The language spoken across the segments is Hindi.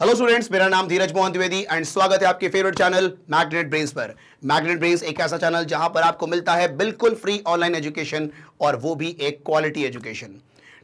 हेलो स्टूडेंट्स मेरा नाम धीरज मोहन द्विवेदी एंड स्वागत है आपके फेवरेट चैनल मैग्नेट ब्रेन्स पर मैग्नेट ब्रेन्स एक ऐसा चैनल जहां पर आपको मिलता है बिल्कुल फ्री ऑनलाइन एजुकेशन और वो भी एक क्वालिटी एजुकेशन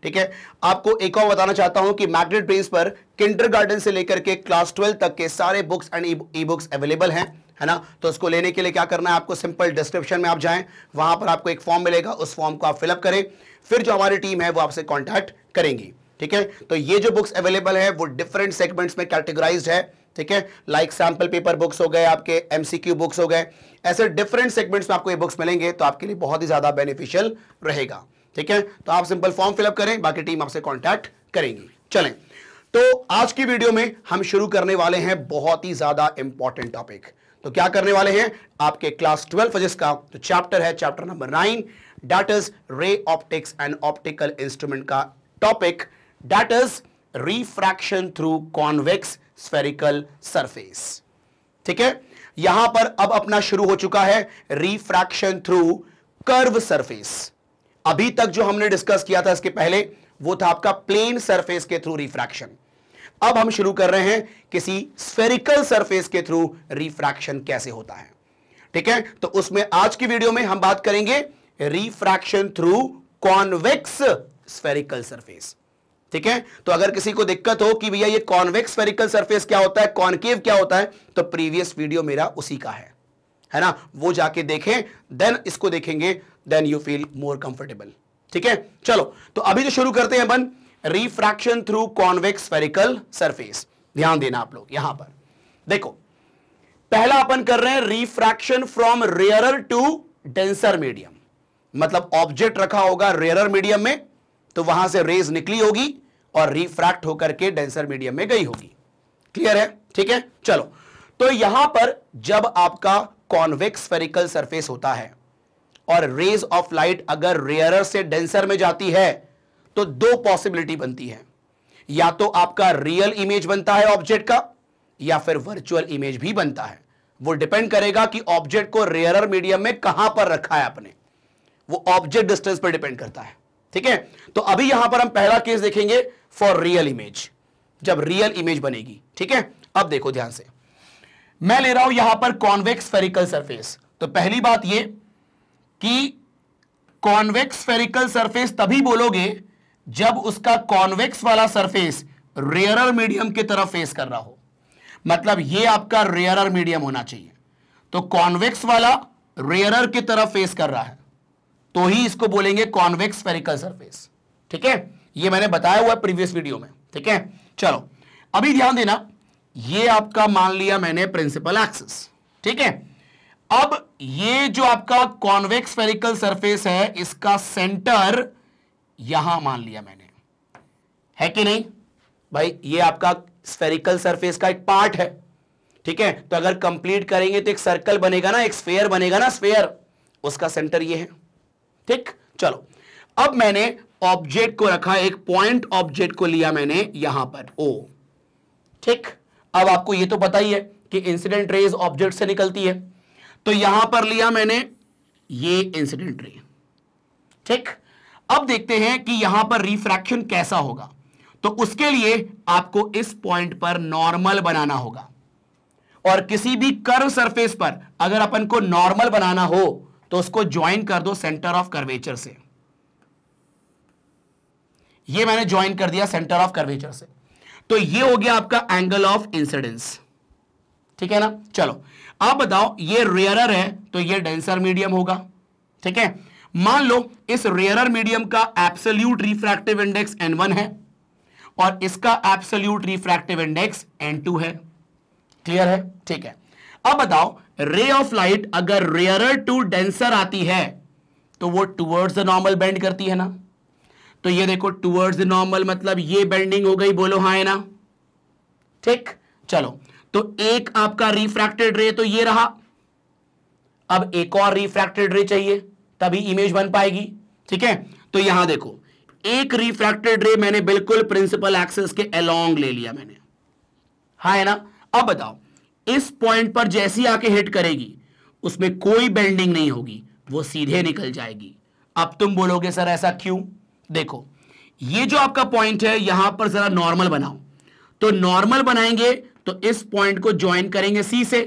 ठीक है आपको एक और बताना चाहता हूं कि मैग्नेट ब्रेन्स पर किंडर से लेकर के क्लास ट्वेल्व तक के सारे books and e books available हैं है ना तो उसको लेने के लिए क्या करना है आपको सिंपल डिस्क्रिप्शन में आप जाएं वहां पर आपको एक फॉर्म मिलेगा उस फॉर्म को आप फिलअप करें फिर जो हमारी टीम है वो आपसे कॉन्टैक्ट करेंगी ठीक है तो ये जो बुक्स अवेलेबल है वो डिफरेंट सेगमेंट्स में कैटेगराइज है ठीक है लाइक सैम्पल पेपर बुक्स हो गए आपके एमसीक्यू बुक्स हो गए ऐसे डिफरेंट सेगमेंट्स में आपको ये बुक्स मिलेंगे तो आपके लिए बहुत ही ज्यादा बेनिफिशियल रहेगा ठीक है तो आप सिंपल फॉर्म फिलअप करें बाकी टीम आपसे कॉन्टैक्ट करेंगी चलें तो आज की वीडियो में हम शुरू करने वाले हैं बहुत ही ज्यादा इंपॉर्टेंट टॉपिक तो क्या करने वाले हैं आपके क्लास ट्वेल्व जिसका तो चैप्टर है chapter number nine that is ray optics and optical instrument का topic that is refraction through convex spherical surface ठीक है यहां पर अब अपना शुरू हो चुका है रिफ्रैक्शन थ्रू कर्व सरफेस अभी तक जो हमने डिस्कस किया था इसके पहले वो था आपका प्लेन सरफेस के थ्रू रिफ्रैक्शन अब हम शुरू कर रहे हैं किसी स्फेरिकल सरफेस के थ्रू रिफ्रैक्शन कैसे होता है ठीक है तो उसमें आज की वीडियो में हम बात करेंगे refraction through convex spherical surface ठीक है तो अगर किसी को दिक्कत हो कि भैया ये कॉन्वेक्स फेरिकल सरफेस क्या होता है कॉन्केव क्या होता है तो प्रीवियस वीडियो मेरा उसी का है है ना वो जाके देखें देन इसको देखेंगे then you feel more comfortable ठीक है चलो तो अभी तो शुरू करते हैं अपन refraction through convex spherical surface ध्यान देना आप लोग यहां पर देखो पहला अपन कर रहे हैं refraction from rare to denser medium मतलब ऑब्जेक्ट रखा होगा रेयर मीडियम में तो वहां से रेज निकली होगी और रिफ्रैक्ट होकर के डेंसर मीडियम में गई होगी क्लियर है ठीक है चलो तो यहां पर जब आपका कॉन्वेक्स फेरिकल सरफेस होता है और रेज ऑफ लाइट अगर रेयरर से डेंसर में जाती है तो दो पॉसिबिलिटी बनती है या तो आपका रियल इमेज बनता है ऑब्जेक्ट का या फिर वर्चुअल इमेज भी बनता है वो डिपेंड करेगा कि ऑब्जेक्ट को रेयरर मीडियम में कहां पर रखा है आपने वो ऑब्जेक्ट डिस्टेंस पर डिपेंड करता है ठीक है तो अभी यहां पर हम पहला केस देखेंगे फॉर रियल इमेज जब रियल इमेज बनेगी ठीक है अब देखो ध्यान से मैं ले रहा हूं यहां पर कॉन्वेक्स फेरिकल सरफेस तो पहली बात यह कि कॉन्वेक्स फेरिकल सरफेस तभी बोलोगे जब उसका कॉन्वेक्स वाला सरफेस रेयरर मीडियम की तरफ फेस कर रहा हो मतलब ये आपका रेयरर मीडियम होना चाहिए तो कॉन्वेक्स वाला रेयरर की तरफ फेस कर रहा है तो ही इसको बोलेंगे कॉन्वेक्स फेरिकल सरफेस ठीक है ये मैंने बताया हुआ है प्रीवियस वीडियो में ठीक है चलो अभी ध्यान देना ये आपका मान लिया मैंने प्रिंसिपल एक्सिस ठीक है अब ये जो आपका कॉन्वेक्स फेरिकल सरफेस है इसका सेंटर यहां मान लिया मैंने है कि नहीं भाई ये आपका स्फेरिकल सरफेस का एक पार्ट है ठीक है तो अगर कंप्लीट करेंगे तो एक सर्कल बनेगा ना एक स्फेयर बनेगा ना स्फेयर उसका सेंटर ये है ठीक चलो अब मैंने ऑब्जेक्ट को रखा एक पॉइंट ऑब्जेक्ट को लिया मैंने यहां पर ओ ठीक अब आपको यह तो पता ही है कि इंसिडेंट रेज ऑब्जेक्ट से निकलती है तो यहां पर लिया मैंने ये इंसिडेंट रे ठीक अब देखते हैं कि यहां पर रिफ्रैक्शन कैसा होगा तो उसके लिए आपको इस पॉइंट पर नॉर्मल बनाना होगा और किसी भी कर्व सरफेस पर अगर अपन को नॉर्मल बनाना हो तो उसको ज्वाइन कर दो सेंटर ऑफ कर्वेचर से ये मैंने ज्वाइन कर दिया सेंटर ऑफ कर्वेचर से तो ये हो गया आपका एंगल ऑफ इंसिडेंस ठीक है ना चलो आप बताओ ये रेयरर है तो ये डेंसर मीडियम होगा ठीक है मान लो इस रेयरर मीडियम का एप्सल्यूट रिफ्रैक्टिव इंडेक्स n1 है और इसका एप्सल्यूट रिफ्रैक्टिव इंडेक्स n2 है क्लियर है ठीक है अब बताओ रे ऑफ लाइट अगर रेयरर टू डेंसर आती है तो वो टूवर्ड्स द नॉर्मल बेंड करती है ना तो ये देखो टूवर्ड्स द नॉर्मल मतलब ये बेंडिंग हो गई बोलो हाँ है ना ठीक चलो तो एक आपका रिफ्रैक्टेड रे तो ये रहा अब एक और रिफ्रैक्टेड रे चाहिए तभी इमेज बन पाएगी ठीक है तो यहां देखो एक रिफ्रैक्टेड रे मैंने बिल्कुल प्रिंसिपल एक्सेस के अलोंग ले लिया मैंने हाँ है ना अब बताओ इस पॉइंट पर जैसी आके हिट करेगी उसमें कोई बेंडिंग नहीं होगी वो सीधे निकल जाएगी अब तुम बोलोगे सर ऐसा क्यों देखो ये जो आपका पॉइंट है यहां पर जरा नॉर्मल बनाओ तो नॉर्मल बनाएंगे तो इस पॉइंट को ज्वाइन करेंगे सी से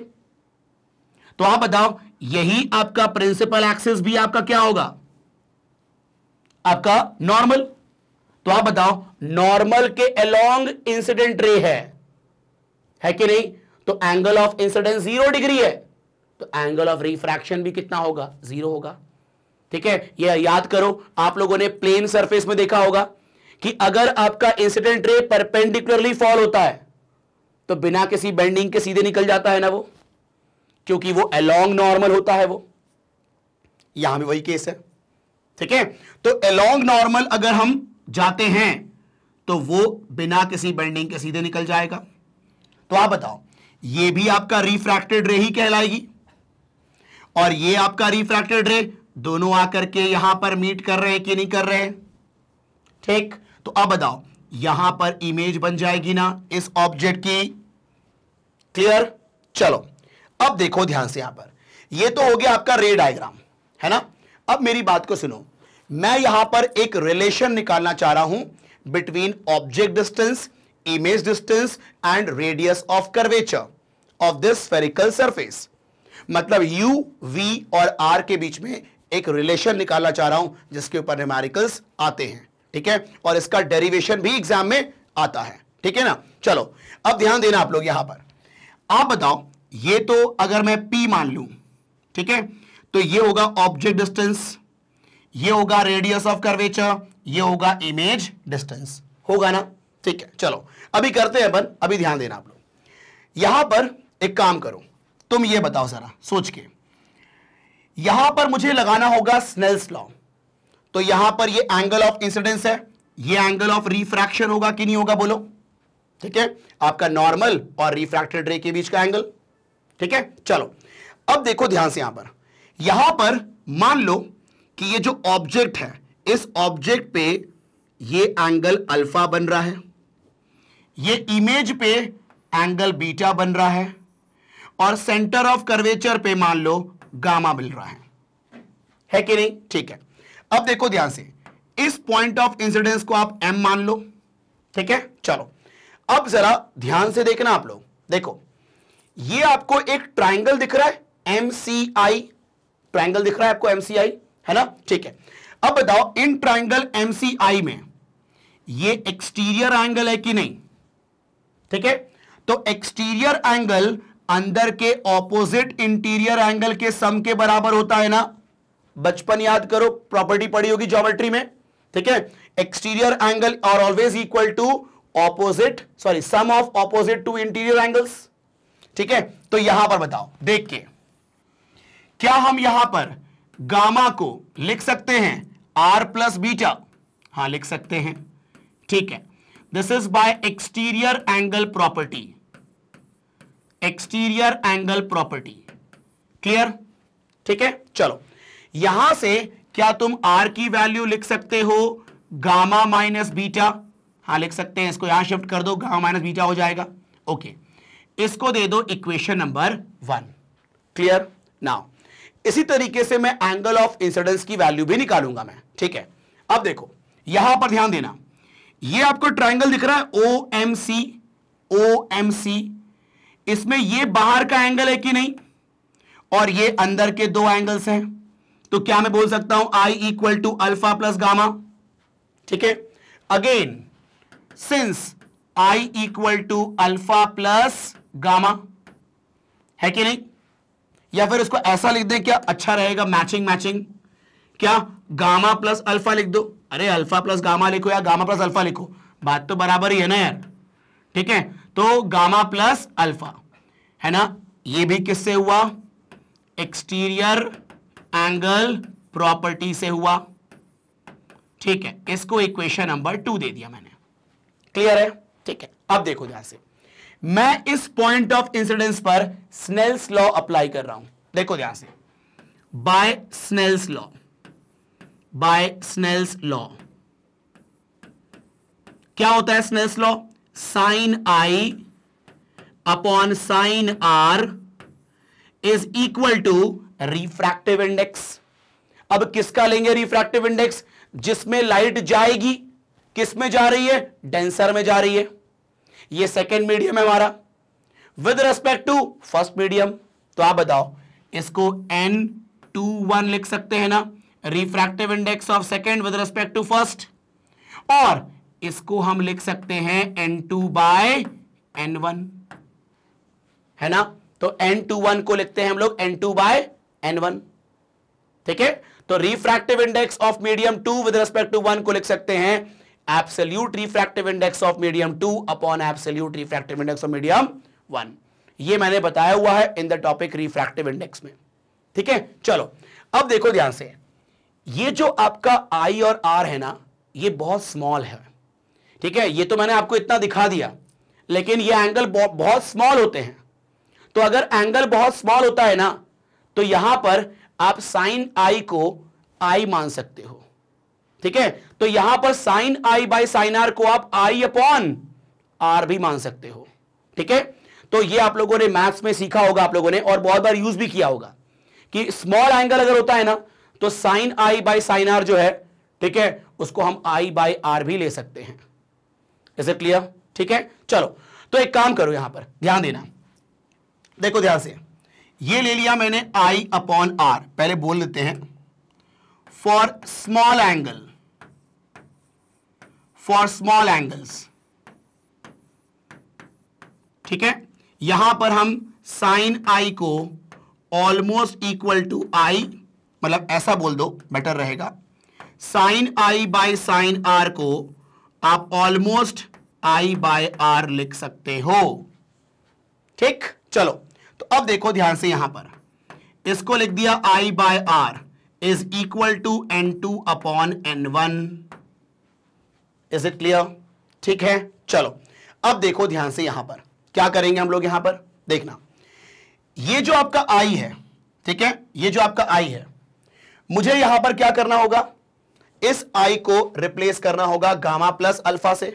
तो आप बताओ यही आपका प्रिंसिपल एक्सिस भी आपका क्या होगा आपका नॉर्मल तो आप बताओ नॉर्मल के अलोंग इंसिडेंट रे है है कि नहीं तो angle of incidence zero degree है तो एंगल ऑफ रिफ्रैक्शन भी कितना होगा जीरो होगा ठीक है यह याद करो आप लोगों ने प्लेन सरफेस में देखा होगा कि अगर आपका इंसिडेंट रे परपेंडिकुलरली फॉल होता है तो बिना किसी बेंडिंग के सीधे निकल जाता है ना वो क्योंकि वो अलोंग नॉर्मल होता है वो यहां भी वही केस है ठीक है तो अलोंग नॉर्मल अगर हम जाते हैं तो वो बिना किसी बेंडिंग के सीधे निकल जाएगा तो आप बताओ ये भी आपका रिफ्रैक्टेड रे ही कहलाएगी और ये आपका रिफ्रैक्टेड रे दोनों आकर के यहां पर मीट कर रहे हैं कि नहीं कर रहे ठीक तो अब बताओ यहां पर इमेज बन जाएगी ना इस ऑब्जेक्ट की क्लियर चलो अब देखो ध्यान से यहां पर ये तो हो गया आपका रे डायग्राम है ना अब मेरी बात को सुनो मैं यहां पर एक रिलेशन निकालना चाह रहा हूं between object distance image distance and radius of curvature of this spherical surface. मतलब u, v और r के बीच में एक रिलेशन निकालना चाह रहा हूं जिसके ऊपर न्यूमेरिकल्स आते हैं ठीक है और इसका डेरिवेशन भी एग्जाम में आता है ठीक है ना चलो अब ध्यान देना आप लोग यहां पर आप बताओ ये तो अगर मैं p मान लू ठीक है तो ये होगा ऑब्जेक्ट डिस्टेंस ये होगा रेडियस ऑफ कर्वेचर ये होगा इमेज डिस्टेंस होगा ना ठीक है चलो अभी करते हैं अपन अभी ध्यान देना आप लोग यहां पर एक काम करो तुम ये बताओ जरा सोच के यहां पर मुझे लगाना होगा स्नेल्स लॉ तो यहां पर ये एंगल ऑफ इंसिडेंस है ये एंगल ऑफ रिफ्रैक्शन होगा कि नहीं होगा बोलो ठीक है आपका नॉर्मल और रिफ्रैक्टेड रे के बीच का एंगल ठीक है चलो अब देखो ध्यान से यहां पर यहां पर मान लो कि ये जो ऑब्जेक्ट है इस ऑब्जेक्ट पे ये एंगल अल्फा बन रहा है ये इमेज पे एंगल बीटा बन रहा है और सेंटर ऑफ कर्वेचर पे मान लो गामा मिल रहा है है कि नहीं ठीक है अब देखो ध्यान से इस पॉइंट ऑफ इंसिडेंस को आप एम मान लो ठीक है चलो अब जरा ध्यान से देखना आप लोग देखो ये आपको एक ट्राइंगल दिख रहा है एम सी आई ट्राइंगल दिख रहा है आपको एम सी आई है ना ठीक है अब बताओ इन ट्राइंगल एम सी आई में ये एक्सटीरियर एंगल है कि नहीं ठीक है तो एक्सटीरियर एंगल अंदर के ऑपोजिट इंटीरियर एंगल के सम के बराबर होता है ना बचपन याद करो प्रॉपर्टी पड़ी होगी ज्योमेट्री में ठीक है exterior angle are always equal to opposite sorry sum of opposite two interior angles ठीक है तो यहां पर बताओ देख के क्या हम यहां पर गामा को लिख सकते हैं आर प्लस बीटा हां लिख सकते हैं ठीक है this is by exterior angle property exterior angle property clear ठीक है चलो यहां से क्या तुम आर की वैल्यू लिख सकते हो गामा माइनस बीटा हाँ लिख सकते हैं इसको यहां शिफ्ट कर दो गामा माइनस बीटा हो जाएगा ओके इसको दे दो equation number one clear now इसी तरीके से मैं एंगल ऑफ इंसिडेंस की वैल्यू भी निकालूंगा मैं ठीक है अब देखो यहां पर ध्यान देना ये आपको ट्राइंगल दिख रहा है O M C O M C इसमें ये बाहर का एंगल है कि नहीं और ये अंदर के दो एंगल्स हैं तो क्या मैं बोल सकता हूं I equal to alpha plus gamma ठीक है again since I equal to alpha plus gamma है कि नहीं या फिर इसको ऐसा लिख दें क्या अच्छा रहेगा मैचिंग मैचिंग क्या गामा प्लस अल्फा लिख दो अरे अल्फा प्लस गामा लिखो या गामा प्लस अल्फा लिखो बात तो बराबर ही है ना यार ठीक है तो गामा प्लस अल्फा है ना ये भी किससे हुआ एक्सटीरियर एंगल प्रॉपर्टी से हुआ ठीक है इसको इक्वेशन नंबर टू दे दिया मैंने क्लियर है ठीक है अब देखो ध्यान से मैं इस पॉइंट ऑफ इंसिडेंस पर स्नेल्स लॉ अप्लाई कर रहा हूं देखो ध्यान से by Snell's law by Snell's law क्या होता है Snell's law sine I upon sine are is equal to refractive index अब किसका लेंगे रिफ्रैक्टिव इंडेक्स जिसमें लाइट जाएगी किस में जा रही है डेंसर में जा रही है ये सेकेंड मीडियम है हमारा with respect to first medium तो आप बताओ इसको एन टू वन लिख सकते हैं ना refractive index of second with respect to first और इसको हम लिख सकते हैं N two by N one है ना तो एन टू वन को लिखते हैं हम लोग N two by N one ठीक है तो refractive index of medium two with respect to one को लिख सकते हैं absolute refractive index of medium two upon absolute refractive index of medium one ये मैंने बताया हुआ है in the topic refractive index में ठीक है चलो अब देखो ध्यान से ये जो आपका आई और आर है ना ये बहुत स्मॉल है ठीक है ये तो मैंने आपको इतना दिखा दिया लेकिन ये एंगल बहुत, स्मॉल होते हैं तो अगर एंगल बहुत स्मॉल होता है ना तो यहां पर आप साइन आई को आई मान सकते हो ठीक है तो यहां पर sine I by sine are को आप आई अपॉन आर भी मान सकते हो ठीक है तो ये आप लोगों ने मैथ्स में सीखा होगा आप लोगों ने और बहुत बार यूज भी किया होगा कि स्मॉल एंगल अगर होता है ना तो sine I by sine R जो है ठीक है उसको हम आई बाई आर भी ले सकते हैं इसे क्लियर ठीक है चलो तो एक काम करो यहां पर ध्यान देना देखो ध्यान से ये ले लिया मैंने आई अपॉन आर पहले बोल देते हैं for small angle for small angles ठीक है यहां पर हम साइन आई को ऑलमोस्ट इक्वल टू आई मतलब ऐसा बोल दो बेटर रहेगा sine I by sine are को आप ऑलमोस्ट आई बाय आर लिख सकते हो ठीक चलो तो अब देखो ध्यान से यहां पर इसको लिख दिया I by R is equal to N two upon N one is it clear ठीक है चलो अब देखो ध्यान से यहां पर क्या करेंगे हम लोग यहां पर देखना ये जो आपका आई है ठीक है ये जो आपका आई है मुझे यहां पर क्या करना होगा इस आई को रिप्लेस करना होगा गामा प्लस अल्फा से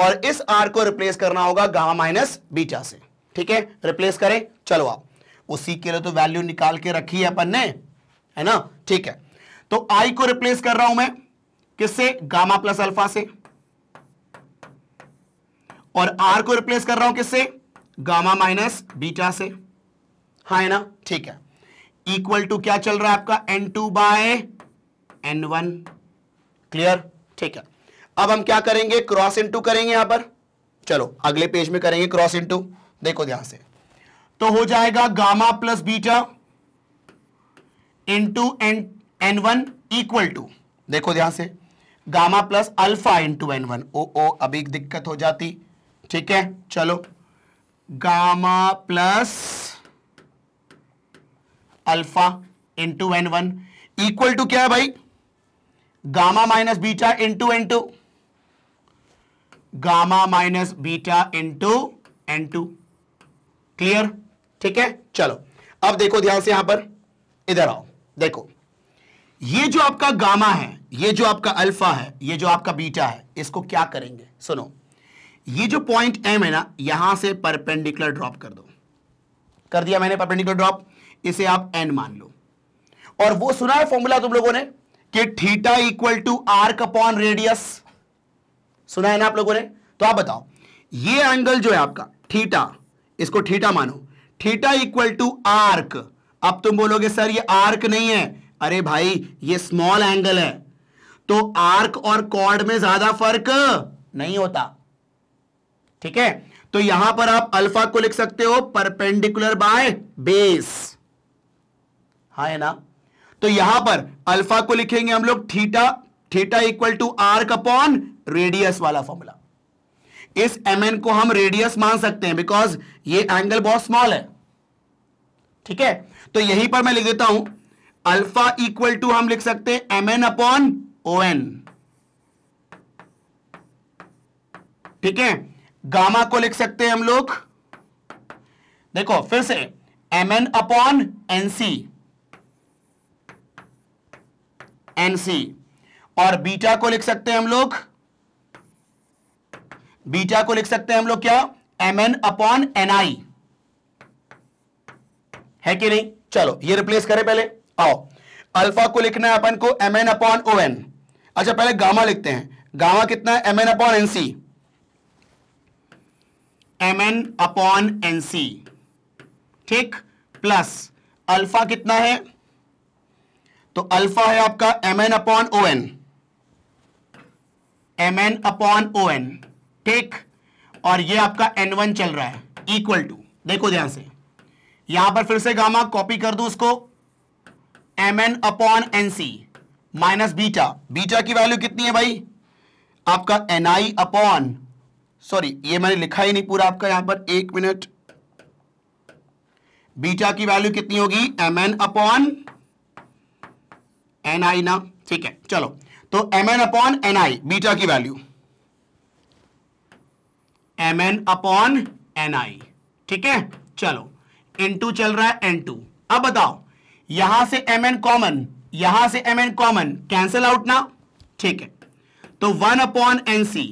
और इस आर को रिप्लेस करना होगा गामा माइनस बीटा से ठीक है रिप्लेस करें चलो आओ उसी के लिए तो वैल्यू निकाल के रखी है अपन ने है ना ठीक है तो आई को रिप्लेस कर रहा हूं मैं किससे गामा प्लस अल्फा से और आर को रिप्लेस कर रहा हूं किससे गामा माइनस बीटा से हा है ना ठीक है इक्वल टू क्या चल रहा है आपका N two by N one clear ठीक है अब हम क्या करेंगे क्रॉस इनटू करेंगे यहां पर चलो अगले पेज में करेंगे क्रॉस इनटू देखो ध्यान से तो हो जाएगा gamma plus beta into N N one equal to देखो ध्यान से gamma plus alpha into N one ओ ओ अभी दिक्कत हो जाती ठीक है चलो gamma plus alpha into N one equal to क्या है भाई gamma minus beta into N two gamma minus beta into N two clear ठीक है चलो अब देखो ध्यान से यहां पर इधर आओ देखो ये जो आपका गामा है ये जो आपका अल्फा है ये जो आपका बीटा है इसको क्या करेंगे सुनो ये जो पॉइंट एम है ना यहां से परपेंडिकुलर ड्रॉप कर दो कर दिया मैंने परपेंडिकुलर ड्रॉप इसे आप एन मान लो और वो सुना है फॉर्मूला तुम लोगों ने कि theta equal to arc upon radius सुना है ना आप लोगों ने तो आप बताओ ये एंगल जो है आपका थीटा इसको थीटा मानो थीटा इक्वल टू आर्क अब तुम बोलोगे सर ये आर्क नहीं है अरे भाई ये स्मॉल एंगल है तो आर्क और कॉर्ड में ज्यादा फर्क नहीं होता ठीक है तो यहां पर आप अल्फा को लिख सकते हो परपेंडिकुलर बाय बेस हाँ है ना तो यहां पर अल्फा को लिखेंगे हम लोग theta theta equal to arc upon radius वाला फॉर्मूला इस एम को हम रेडियस मान सकते हैं बिकॉज ये एंगल बहुत स्मॉल है ठीक है तो यहीं पर मैं लिख देता हूं अल्फा इक्वल टू हम लिख सकते हैं एम एन अपॉन ओ एन ठीक है गामा को लिख सकते हैं हम लोग देखो फिर से M N upon N C N C और बीटा को लिख सकते हैं हम लोग बीटा को लिख सकते हैं हम लोग क्या M N upon N I है कि नहीं चलो ये रिप्लेस करें पहले आओ अल्फा को लिखना है अपन को एम एन अपॉन ओ एन अच्छा पहले गामा लिखते हैं गामा कितना है M N upon N C M N upon N C ठीक प्लस अल्फा कितना है तो अल्फा है आपका M N upon O N M N upon ओ एन ठीक और ये आपका एन वन चल रहा है इक्वल टू देखो ध्यान से यहां पर फिर से गामा कॉपी कर दू उसको M N upon N C minus beta beta की वैल्यू कितनी है भाई आपका एन आई अपॉन सॉरी ये मैंने लिखा ही नहीं पूरा आपका यहां पर एक मिनट बीटा की वैल्यू कितनी होगी M N upon N I ना ठीक है चलो तो M N upon N I beta की value M N upon N I ठीक है चलो एन टू चल रहा है एन टू अब बताओ यहां से एम एन कॉमन यहां से M N common cancel out ना ठीक है तो one upon N C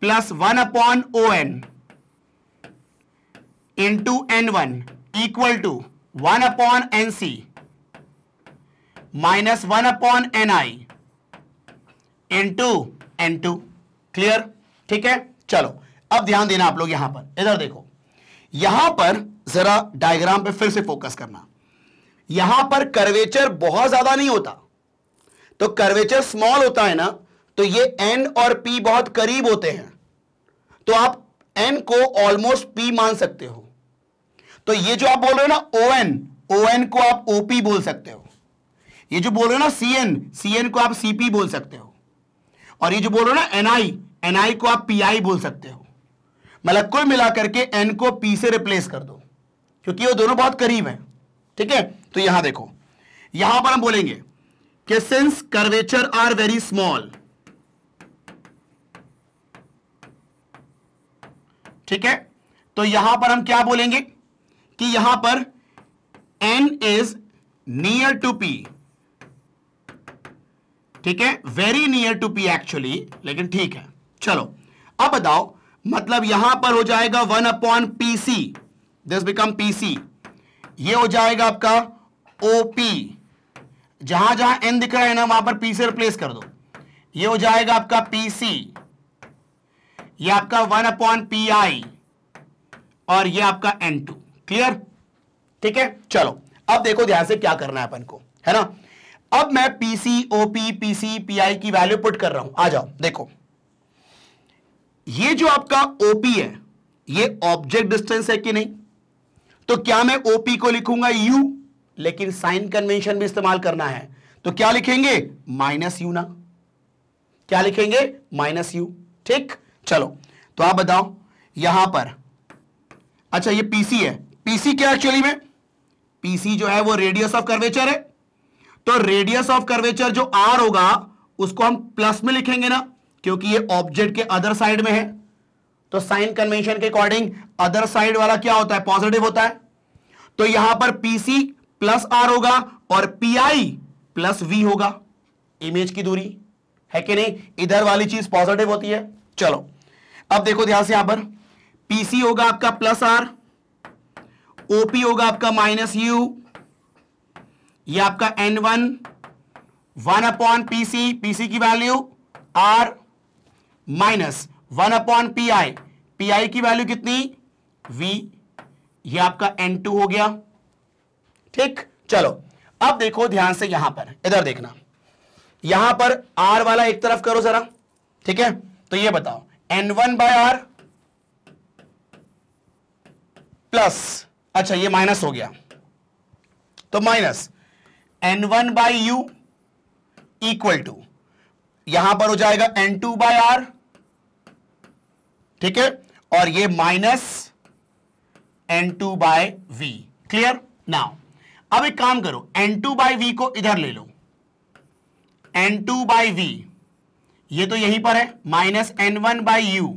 plus one upon O N two N one equal to one upon N C minus one upon N I N two N two clear ठीक है चलो अब ध्यान देना आप लोग यहां पर इधर देखो यहां पर जरा डायग्राम पे फिर से फोकस करना यहां पर कर्वेचर बहुत ज्यादा नहीं होता तो कर्वेचर स्मॉल होता है ना तो ये एन और पी बहुत करीब होते हैं तो आप एन को ऑलमोस्ट पी मान सकते हो तो ये जो आप बोल रहे हो ना ओ एन ओ एन को आप ओपी बोल सकते हो ये जो बोल रहे हो ना सी एन सी एन को आप सीपी बोल सकते हो और ये जो बोल रहे हो ना एनआई एनआई को आप पीआई बोल सकते हो मतलब कुल मिलाकर के एन को पी से रिप्लेस कर दो क्योंकि वो दोनों बहुत करीब हैं ठीक है तो यहां देखो यहां पर हम बोलेंगे कि since curvature are very small ठीक है तो यहां पर हम क्या बोलेंगे कि यहां पर N is near to P ठीक है very near to P actually लेकिन ठीक है चलो अब बताओ मतलब यहां पर हो जाएगा one upon P C this become P C ये हो जाएगा आपका ओ पी जहां जहां एन दिख रहा है ना वहां पर पी से रिप्लेस कर दो ये हो जाएगा आपका पी सी ये आपका वन अपॉन पी आई और ये आपका एन टू क्लियर ठीक है चलो अब देखो ध्यान से क्या करना है अपन को है ना अब मैं पी आई की वैल्यू पुट कर रहा हूं आ जाओ देखो ये जो आपका ओपी है ये ऑब्जेक्ट डिस्टेंस है कि नहीं तो क्या मैं ओपी को लिखूंगा यू लेकिन साइन कन्वेंशन भी इस्तेमाल करना है तो क्या लिखेंगे माइनस यू ना क्या लिखेंगे माइनस यू ठीक चलो तो आप बताओ यहां पर अच्छा ये पीसी है पीसी क्या एक्चुअली में पीसी जो है वो रेडियस ऑफ कर्वेचर है तो रेडियस ऑफ कर्वेचर जो आर होगा उसको हम प्लस में लिखेंगे ना क्योंकि ये ऑब्जेक्ट के अदर साइड में है तो साइन कन्वेंशन के अकॉर्डिंग अदर साइड वाला क्या होता है पॉजिटिव होता है तो यहां पर पीसी प्लस आर होगा और पीआई प्लस वी होगा इमेज की दूरी है कि नहीं इधर वाली चीज पॉजिटिव होती है चलो अब देखो ध्यान से यहां पर पीसी होगा आपका प्लस आर ओपी होगा आपका माइनस यू ये आपका N one one upon P C P C की value R minus one upon P I P I की वैल्यू कितनी वी ये आपका एन टू हो गया ठीक चलो अब देखो ध्यान से यहां पर इधर देखना यहां पर आर वाला एक तरफ करो जरा ठीक है तो ये बताओ N one by R plus अच्छा ये माइनस हो गया तो minus N one by U equal to यहां पर हो जाएगा एन टू बाई आर ठीक है और ये minus N two by we clear now अब एक काम करो एन टू बाई वी को इधर ले लो एन टू बाई वी ये तो यहीं पर है minus N one by U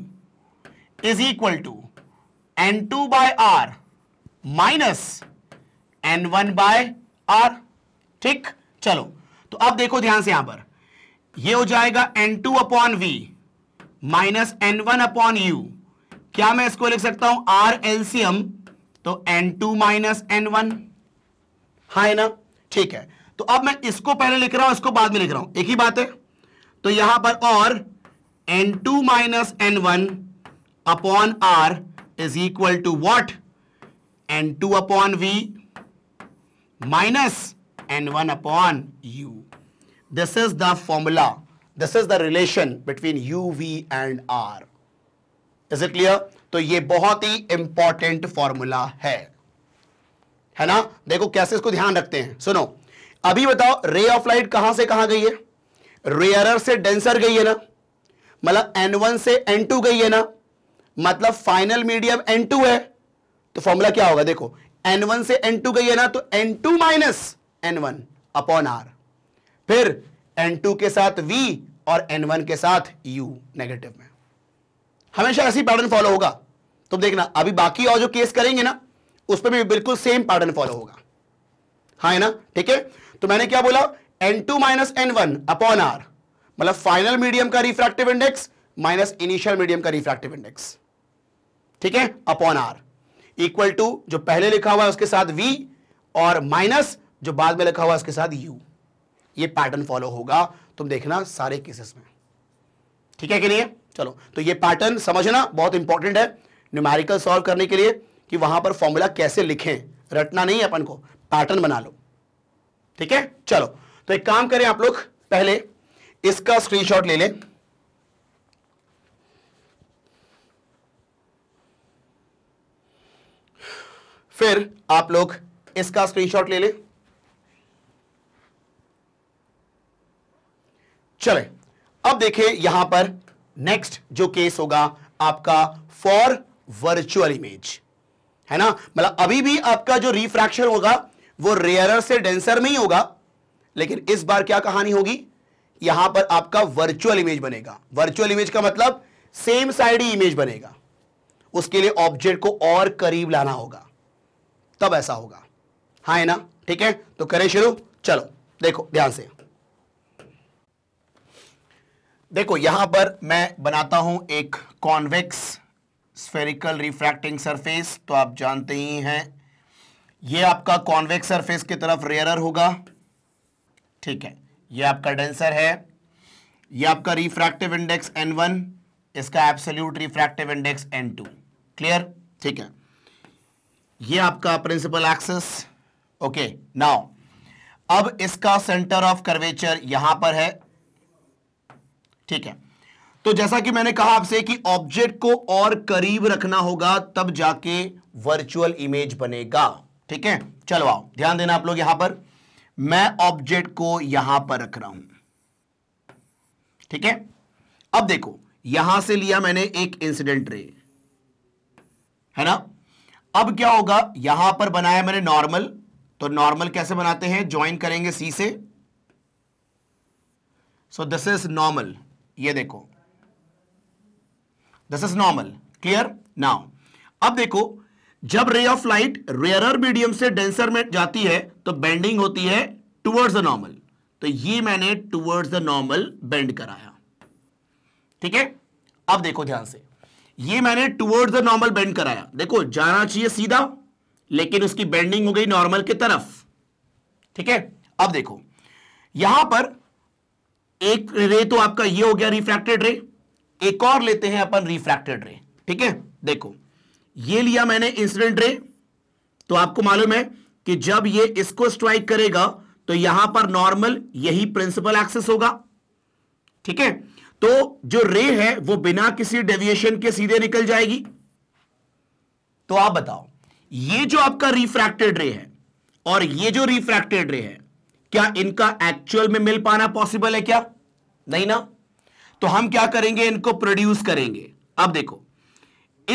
is equal to N two by R minus N one by are ठीक चलो तो अब देखो ध्यान से यहां पर ये हो जाएगा N two upon we minus N one upon U क्या मैं इसको लिख सकता हूं आर एलसीएम तो N two minus N one है ना ठीक है तो अब मैं इसको पहले लिख रहा हूं इसको बाद में लिख रहा हूं एक ही बात है तो यहां पर और N two minus N one upon R is equal to what N two upon we minus and 1 upon u. This is the formula. This is the relation between u, v and r. Is it clear? तो ये बहुत ही इंपॉर्टेंट फॉर्मूला है है ना देखो कैसे इसको ध्यान रखते हैं सुनो अभी बताओ रे ऑफ लाइट कहां से कहां गई है रेयरर से डेंसर गई है ना मतलब एन वन से एन टू गई है ना मतलब फाइनल मीडियम एन टू है तो फॉर्मूला क्या होगा देखो एन वन से एन टू गई है ना तो N two minus N one upon are फिर एन टू के साथ वी और एन वन के साथ यू नेगेटिव में हमेशा ऐसी पैटर्न फॉलो होगा तुम तो देखना अभी बाकी और जो केस करेंगे ना उस पर भी बिल्कुल सेम पैटर्न फॉलो होगा हाँ है ना ठीक है तो मैंने क्या बोला N two minus N one upon R मतलब फाइनल मीडियम का refractive index minus initial medium का रिफ्रैक्टिव इंडेक्स ठीक है अपॉन आर इक्वल टू जो पहले लिखा हुआ है उसके साथ वी और माइनस जो बाद में लिखा हुआ इसके साथ यू ये पैटर्न फॉलो होगा तुम देखना सारे केसेस में ठीक है कि नहीं है चलो तो ये पैटर्न समझना बहुत इंपॉर्टेंट है न्यूमेरिकल सॉल्व करने के लिए कि वहां पर फॉर्मूला कैसे लिखें रटना नहीं है अपन को पैटर्न बना लो ठीक है चलो तो एक काम करें आप लोग पहले इसका स्क्रीनशॉट ले लें फिर आप लोग इसका स्क्रीनशॉट ले लें चले अब देखिए यहां पर नेक्स्ट जो केस होगा आपका फॉर वर्चुअल इमेज है ना मतलब अभी भी आपका जो रिफ्रैक्शन होगा वो रेयरर से डेंसर में ही होगा लेकिन इस बार क्या कहानी होगी यहां पर आपका वर्चुअल इमेज बनेगा वर्चुअल इमेज का मतलब सेम साइड ही इमेज बनेगा उसके लिए ऑब्जेक्ट को और करीब लाना होगा तब ऐसा होगा हाँ है ना ठीक है तो करें शुरू चलो देखो ध्यान से देखो यहां पर मैं बनाता हूं एक कॉन्वेक्स स्फेरिकल रिफ्रैक्टिंग सरफेस तो आप जानते ही हैं ये आपका कॉन्वेक्स सरफेस की तरफ रेयरर होगा ठीक है ये आपका डेंसर है ये आपका रिफ्रैक्टिव इंडेक्स n1 इसका absolute refractive index n2 clear ठीक है ये आपका प्रिंसिपल एक्सिस ओके नाउ अब इसका सेंटर ऑफ कर्वेचर यहां पर है ठीक है तो जैसा कि मैंने कहा आपसे कि ऑब्जेक्ट को और करीब रखना होगा तब जाके वर्चुअल इमेज बनेगा ठीक है चलो आओ ध्यान देना आप लोग यहां पर मैं ऑब्जेक्ट को यहां पर रख रहा हूं ठीक है अब देखो यहां से लिया मैंने एक इंसिडेंट रे है ना अब क्या होगा यहां पर बनाया मैंने नॉर्मल तो नॉर्मल कैसे बनाते हैं ज्वाइन करेंगे सी से सो दिस इज नॉर्मल ये देखो this is normal clear now अब देखो जब ray of light rarer medium से डेंसर में जाती है तो बेंडिंग होती है टुवर्ड्स द नॉर्मल तो ये मैंने टुवर्ड्स द नॉर्मल बेंड कराया ठीक है अब देखो ध्यान से ये मैंने टुवर्ड्स द नॉर्मल बेंड कराया देखो जाना चाहिए सीधा लेकिन उसकी बेंडिंग हो गई नॉर्मल की तरफ ठीक है अब देखो यहां पर एक रे तो आपका ये हो गया रिफ्रैक्टेड रे एक और लेते हैं अपन रिफ्रैक्टेड रे ठीक है देखो ये लिया मैंने इंसिडेंट रे तो आपको मालूम है कि जब ये इसको स्ट्राइक करेगा तो यहां पर नॉर्मल यही प्रिंसिपल एक्सेस होगा ठीक है तो जो रे है वो बिना किसी डेविएशन के सीधे निकल जाएगी तो आप बताओ ये जो आपका रिफ्रैक्टेड रे है और ये जो रिफ्रैक्टेड रे है क्या इनका एक्चुअल में मिल पाना पॉसिबल है क्या नहीं ना तो हम क्या करेंगे इनको प्रोड्यूस करेंगे अब देखो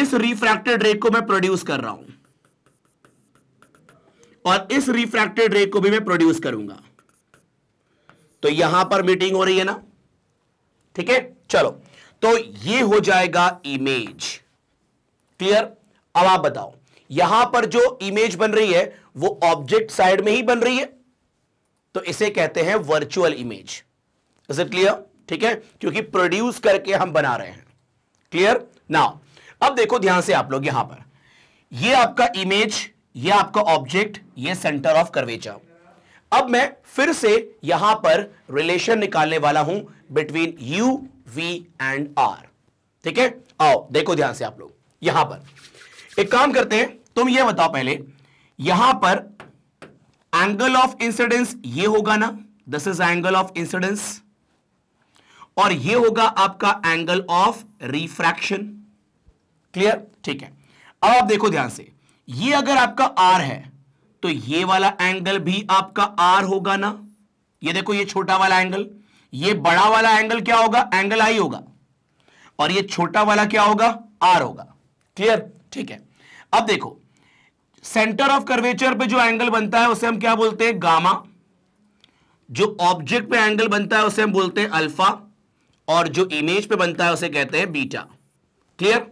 इस रिफ्रैक्टेड रे को मैं प्रोड्यूस कर रहा हूं और इस रिफ्रैक्टेड रे को भी मैं प्रोड्यूस करूंगा तो यहां पर मीटिंग हो रही है ना ठीक है चलो तो ये हो जाएगा इमेज क्लियर अब आप बताओ यहां पर जो इमेज बन रही है वो ऑब्जेक्ट साइड में ही बन रही है तो इसे कहते हैं virtual image is it clear ठीक है क्योंकि प्रोड्यूस करके हम बना रहे हैं क्लियर नाउ अब देखो ध्यान से आप लोग यहां पर ये आपका इमेज ये आपका ऑब्जेक्ट ये सेंटर ऑफ कर्वेचर अब मैं फिर से यहां पर रिलेशन निकालने वाला हूं between you we and are ठीक है आओ देखो ध्यान से आप लोग यहां पर एक काम करते हैं तुम ये बताओ पहले यहां पर एंगल ऑफ इंसिडेंस ये होगा ना this is angle of incidence और ये होगा आपका एंगल ऑफ रिफ्रैक्शन क्लियर ठीक है अब आप देखो ध्यान से ये अगर आपका आर है तो ये वाला एंगल भी आपका आर होगा ना ये देखो ये छोटा वाला एंगल ये बड़ा वाला एंगल क्या होगा एंगल आई होगा और ये छोटा वाला क्या होगा आर होगा क्लियर ठीक है अब देखो सेंटर ऑफ कर्वेचर पे जो एंगल बनता है उसे हम क्या बोलते हैं गामा जो ऑब्जेक्ट पे एंगल बनता है उसे हम बोलते हैं अल्फा और जो इमेज पे बनता है उसे कहते हैं बीटा क्लियर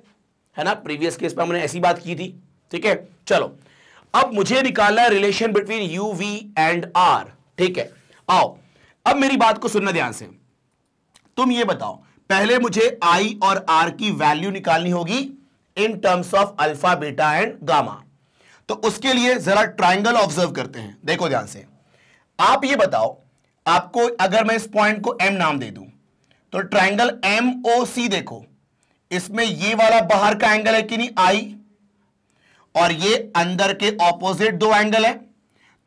है ना प्रीवियस केस पे हमने ऐसी बात की थी ठीक है चलो अब मुझे निकालना है relation between you we and are ठीक है आओ अब मेरी बात को सुनना ध्यान से तुम ये बताओ पहले मुझे आई और आर की वैल्यू निकालनी होगी in terms of alpha beta and gamma तो उसके लिए जरा ट्राइंगल ऑब्जर्व करते हैं देखो ध्यान से आप ये बताओ आपको अगर मैं इस पॉइंट को एम नाम दे दू तो ट्राइंगल एम ओ सी देखो इसमें ये वाला बाहर का एंगल है कि नहीं आई और ये अंदर के ऑपोजिट दो एंगल है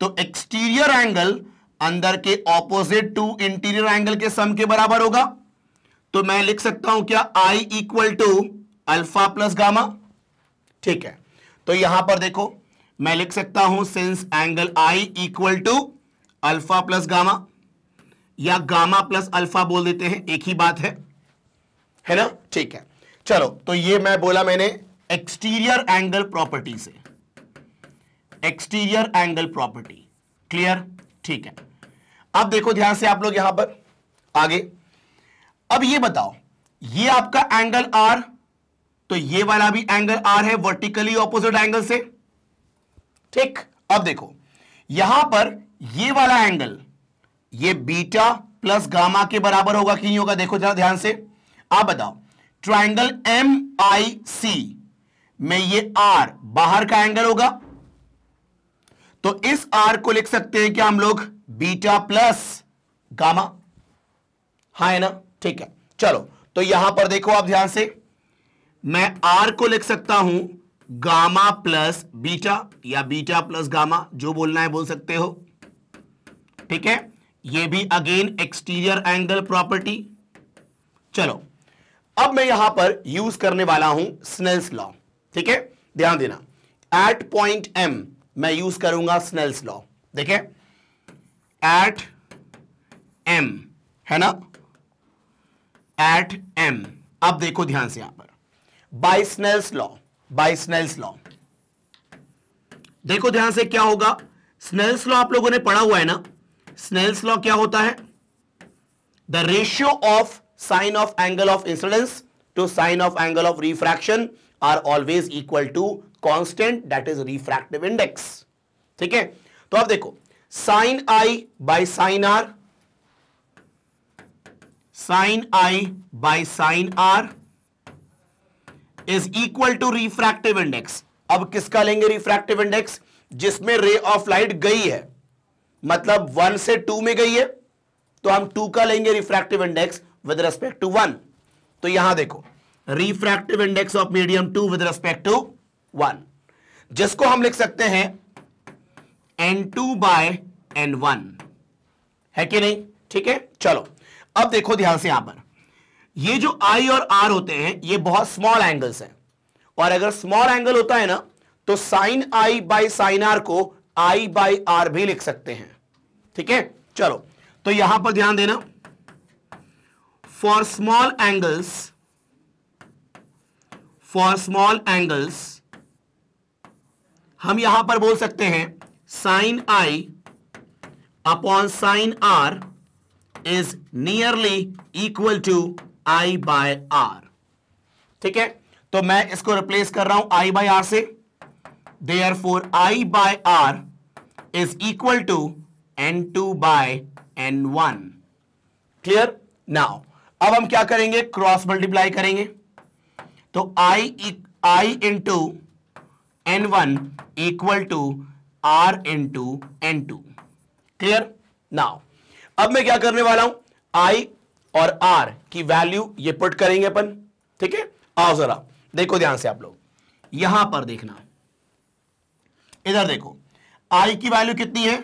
तो एक्सटीरियर एंगल अंदर के ऑपोजिट टू इंटीरियर एंगल के सम के बराबर होगा तो मैं लिख सकता हूं क्या I equal to alpha plus gamma ठीक है तो यहां पर देखो मैं लिख सकता हूं since angle I equal to alpha plus gamma या गामा प्लस अल्फा बोल देते हैं एक ही बात है है ना ठीक है चलो तो ये मैं बोला मैंने एक्सटीरियर एंगल प्रॉपर्टी से एक्सटीरियर एंगल प्रॉपर्टी क्लियर ठीक है अब देखो ध्यान से आप लोग यहां पर आगे अब ये बताओ ये आपका एंगल आर तो ये वाला भी एंगल आर है वर्टिकली ऑपोजिट एंगल से ठीक अब देखो यहां पर ये वाला एंगल ये बीटा प्लस गामा के बराबर होगा कि नहीं होगा देखो जरा ध्यान से आप बताओ ट्राइंगल एम आई सी में ये आर बाहर का एंगल होगा तो इस आर को लिख सकते हैं क्या हम लोग बीटा प्लस गामा हा है ना ठीक है चलो तो यहां पर देखो आप ध्यान से मैं आर को लिख सकता हूं गामा प्लस बीटा या बीटा प्लस गामा जो बोलना है बोल सकते हो ठीक है ये भी अगेन एक्सटीरियर एंगल प्रॉपर्टी चलो अब मैं यहां पर यूज करने वाला हूं स्नेल्स लॉ ठीक है ध्यान देना एट पॉइंट एम मैं यूज करूंगा स्नेल्स लॉ देखे एट एम है ना एट एम अब देखो ध्यान से यहां पर by Snell's law by Snell's law देखो ध्यान से क्या होगा स्नेल्स लॉ आप लोगों ने पढ़ा हुआ है ना स्नेल्स लॉ क्या होता है the ratio of sine of angle of incidence to sine of angle of refraction are always equal to constant that is refractive index ठीक है तो आप देखो sine I by sine are sine I by sine are is equal to refractive index अब किसका लेंगे रिफ्रैक्टिव इंडेक्स जिसमें रे ऑफ लाइट गई है मतलब वन से टू में गई है तो हम टू का लेंगे refractive index with respect to one तो यहां देखो refractive index of medium two with respect to one जिसको हम लिख सकते हैं N two by N one है कि नहीं ठीक है चलो अब देखो ध्यान से यहां पर ये जो आई और आर होते हैं ये बहुत स्मॉल एंगल्स हैं और अगर स्मॉल एंगल होता है ना तो sine I by sine are को आई बाई आर भी लिख सकते हैं ठीक है चलो तो यहां पर ध्यान देना for small angles for small angles हम यहां पर बोल सकते हैं sine I upon sine are is nearly equal to I by are ठीक है तो मैं इसको रिप्लेस कर रहा हूं आई बाय आर से R for I by R is equal to N two by N one clear now अब हम क्या करेंगे क्रॉस मल्टीप्लाई करेंगे तो I I into N one equal to R into N two clear now अब मैं क्या करने वाला हूं आई और आर की वैल्यू ये पुट करेंगे अपन ठीक है आओ जरा देखो ध्यान से आप लोग यहां पर देखना इधर देखो आई की वैल्यू कितनी है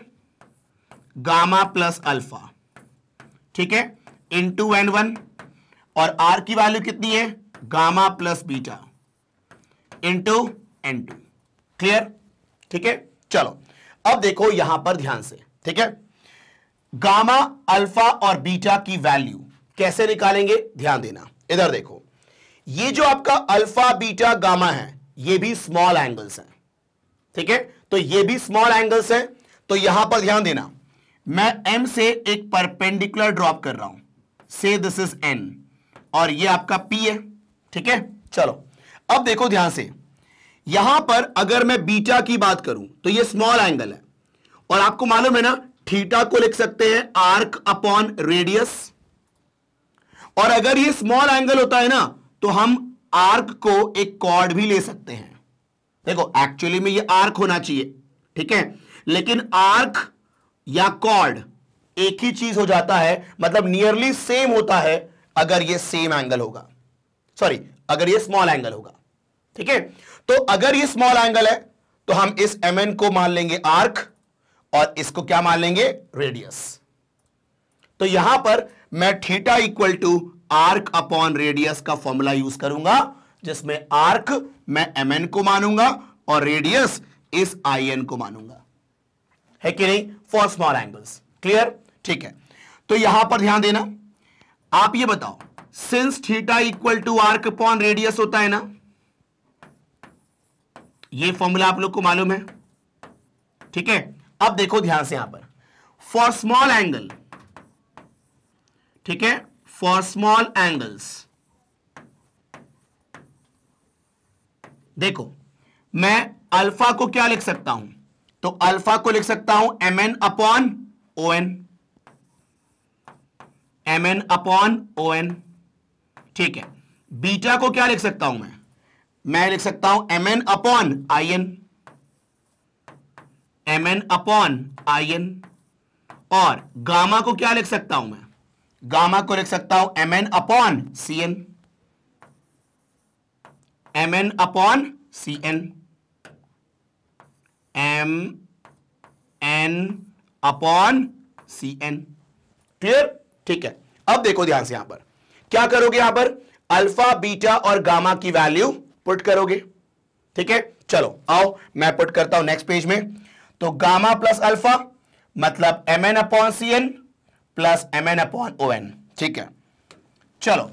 गामा प्लस अल्फा ठीक है इन टू एन वन और आर की वैल्यू कितनी है gamma plus beta into N two clear ठीक है चलो अब देखो यहां पर ध्यान से ठीक है गामा अल्फा और बीटा की वैल्यू कैसे निकालेंगे ध्यान देना इधर देखो ये जो आपका अल्फा बीटा गामा है ये भी स्मॉल एंगल्स हैं ठीक है तो ये भी स्मॉल एंगल्स हैं तो यहां पर ध्यान देना मैं एम से एक परपेंडिकुलर ड्रॉप कर रहा हूं से दिस इज एन और ये आपका पी है ठीक है चलो अब देखो ध्यान से यहां पर अगर मैं बीटा की बात करूं तो ये स्मॉल एंगल है और आपको मालूम है ना थीटा को लिख सकते हैं आर्क अपॉन रेडियस और अगर ये स्मॉल एंगल होता है ना तो हम आर्क को एक कॉर्ड भी ले सकते हैं देखो एक्चुअली में ये आर्क होना चाहिए ठीक है लेकिन आर्क या कॉर्ड एक ही चीज हो जाता है मतलब नियरली सेम होता है अगर ये सेम एंगल होगा सॉरी अगर ये स्मॉल एंगल होगा ठीक है तो अगर ये स्मॉल एंगल है तो हम इस एम को मान लेंगे आर्क और इसको क्या मान लेंगे रेडियस तो यहां पर मैं theta equal to arc upon radius का फॉर्मूला यूज करूंगा जिसमें आर्क मैं एम एन को मानूंगा और रेडियस इस आई एन को मानूंगा है कि नहीं फॉर स्मॉल एंगल्स क्लियर ठीक है तो यहां पर ध्यान देना आप ये बताओ since theta equal to arc upon radius होता है ना ये फॉर्मूला आप लोग को मालूम है ठीक है अब देखो ध्यान से यहां पर फॉर स्मॉल एंगल ठीक है फॉर स्मॉल एंगल्स देखो मैं अल्फा को क्या लिख सकता हूं तो अल्फा को लिख सकता हूं M N upon O N M N upon ओ एन ठीक है बीटा को क्या लिख सकता हूं मैं मैं लिख सकता हूं M N upon I N M N upon I N और गामा को क्या लिख सकता हूं मैं गामा को लिख सकता हूं एम एन अपॉन सी एन एम एन अपॉन सी N M N upon C N clear ठीक है अब देखो ध्यान से यहां पर क्या करोगे यहां पर अल्फा बीटा और गामा की वैल्यू पुट करोगे ठीक है चलो आओ मैं पुट करता हूं नेक्स्ट पेज में तो गामा प्लस अल्फा मतलब M N upon C N plus M N upon ओ एन ठीक है चलो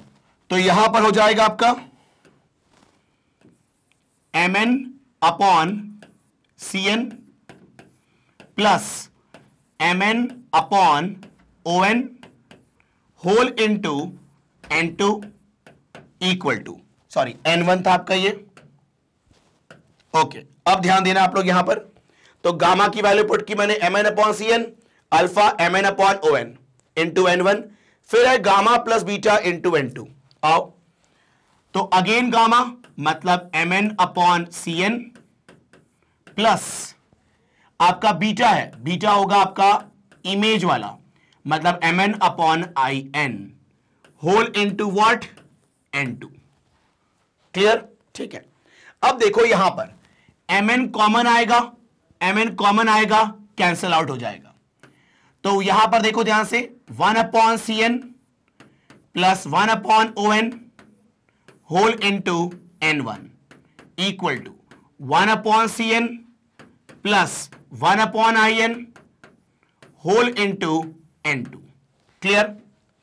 तो यहां पर हो जाएगा आपका M N upon C N plus M N upon O N whole into N two equal to sorry N one था आपका ये ओके अब ध्यान देना आप लोग यहां पर तो गामा की वैल्यू पुट की मैंने एम एन अपॉन सी N alpha M N upon O N into N one फिर है gamma plus beta into N two आओ तो अगेन गामा मतलब M N upon C N plus आपका बीटा है बीटा होगा आपका इमेज वाला मतलब M N upon I N whole into what N two clear ठीक है अब देखो यहां पर एम एन कॉमन आएगा एम एन कॉमन आएगा कैंसल आउट हो जाएगा तो यहां पर देखो ध्यान से one upon C N plus one upon O N whole into N one equal to one upon C N plus one upon I N whole into N two clear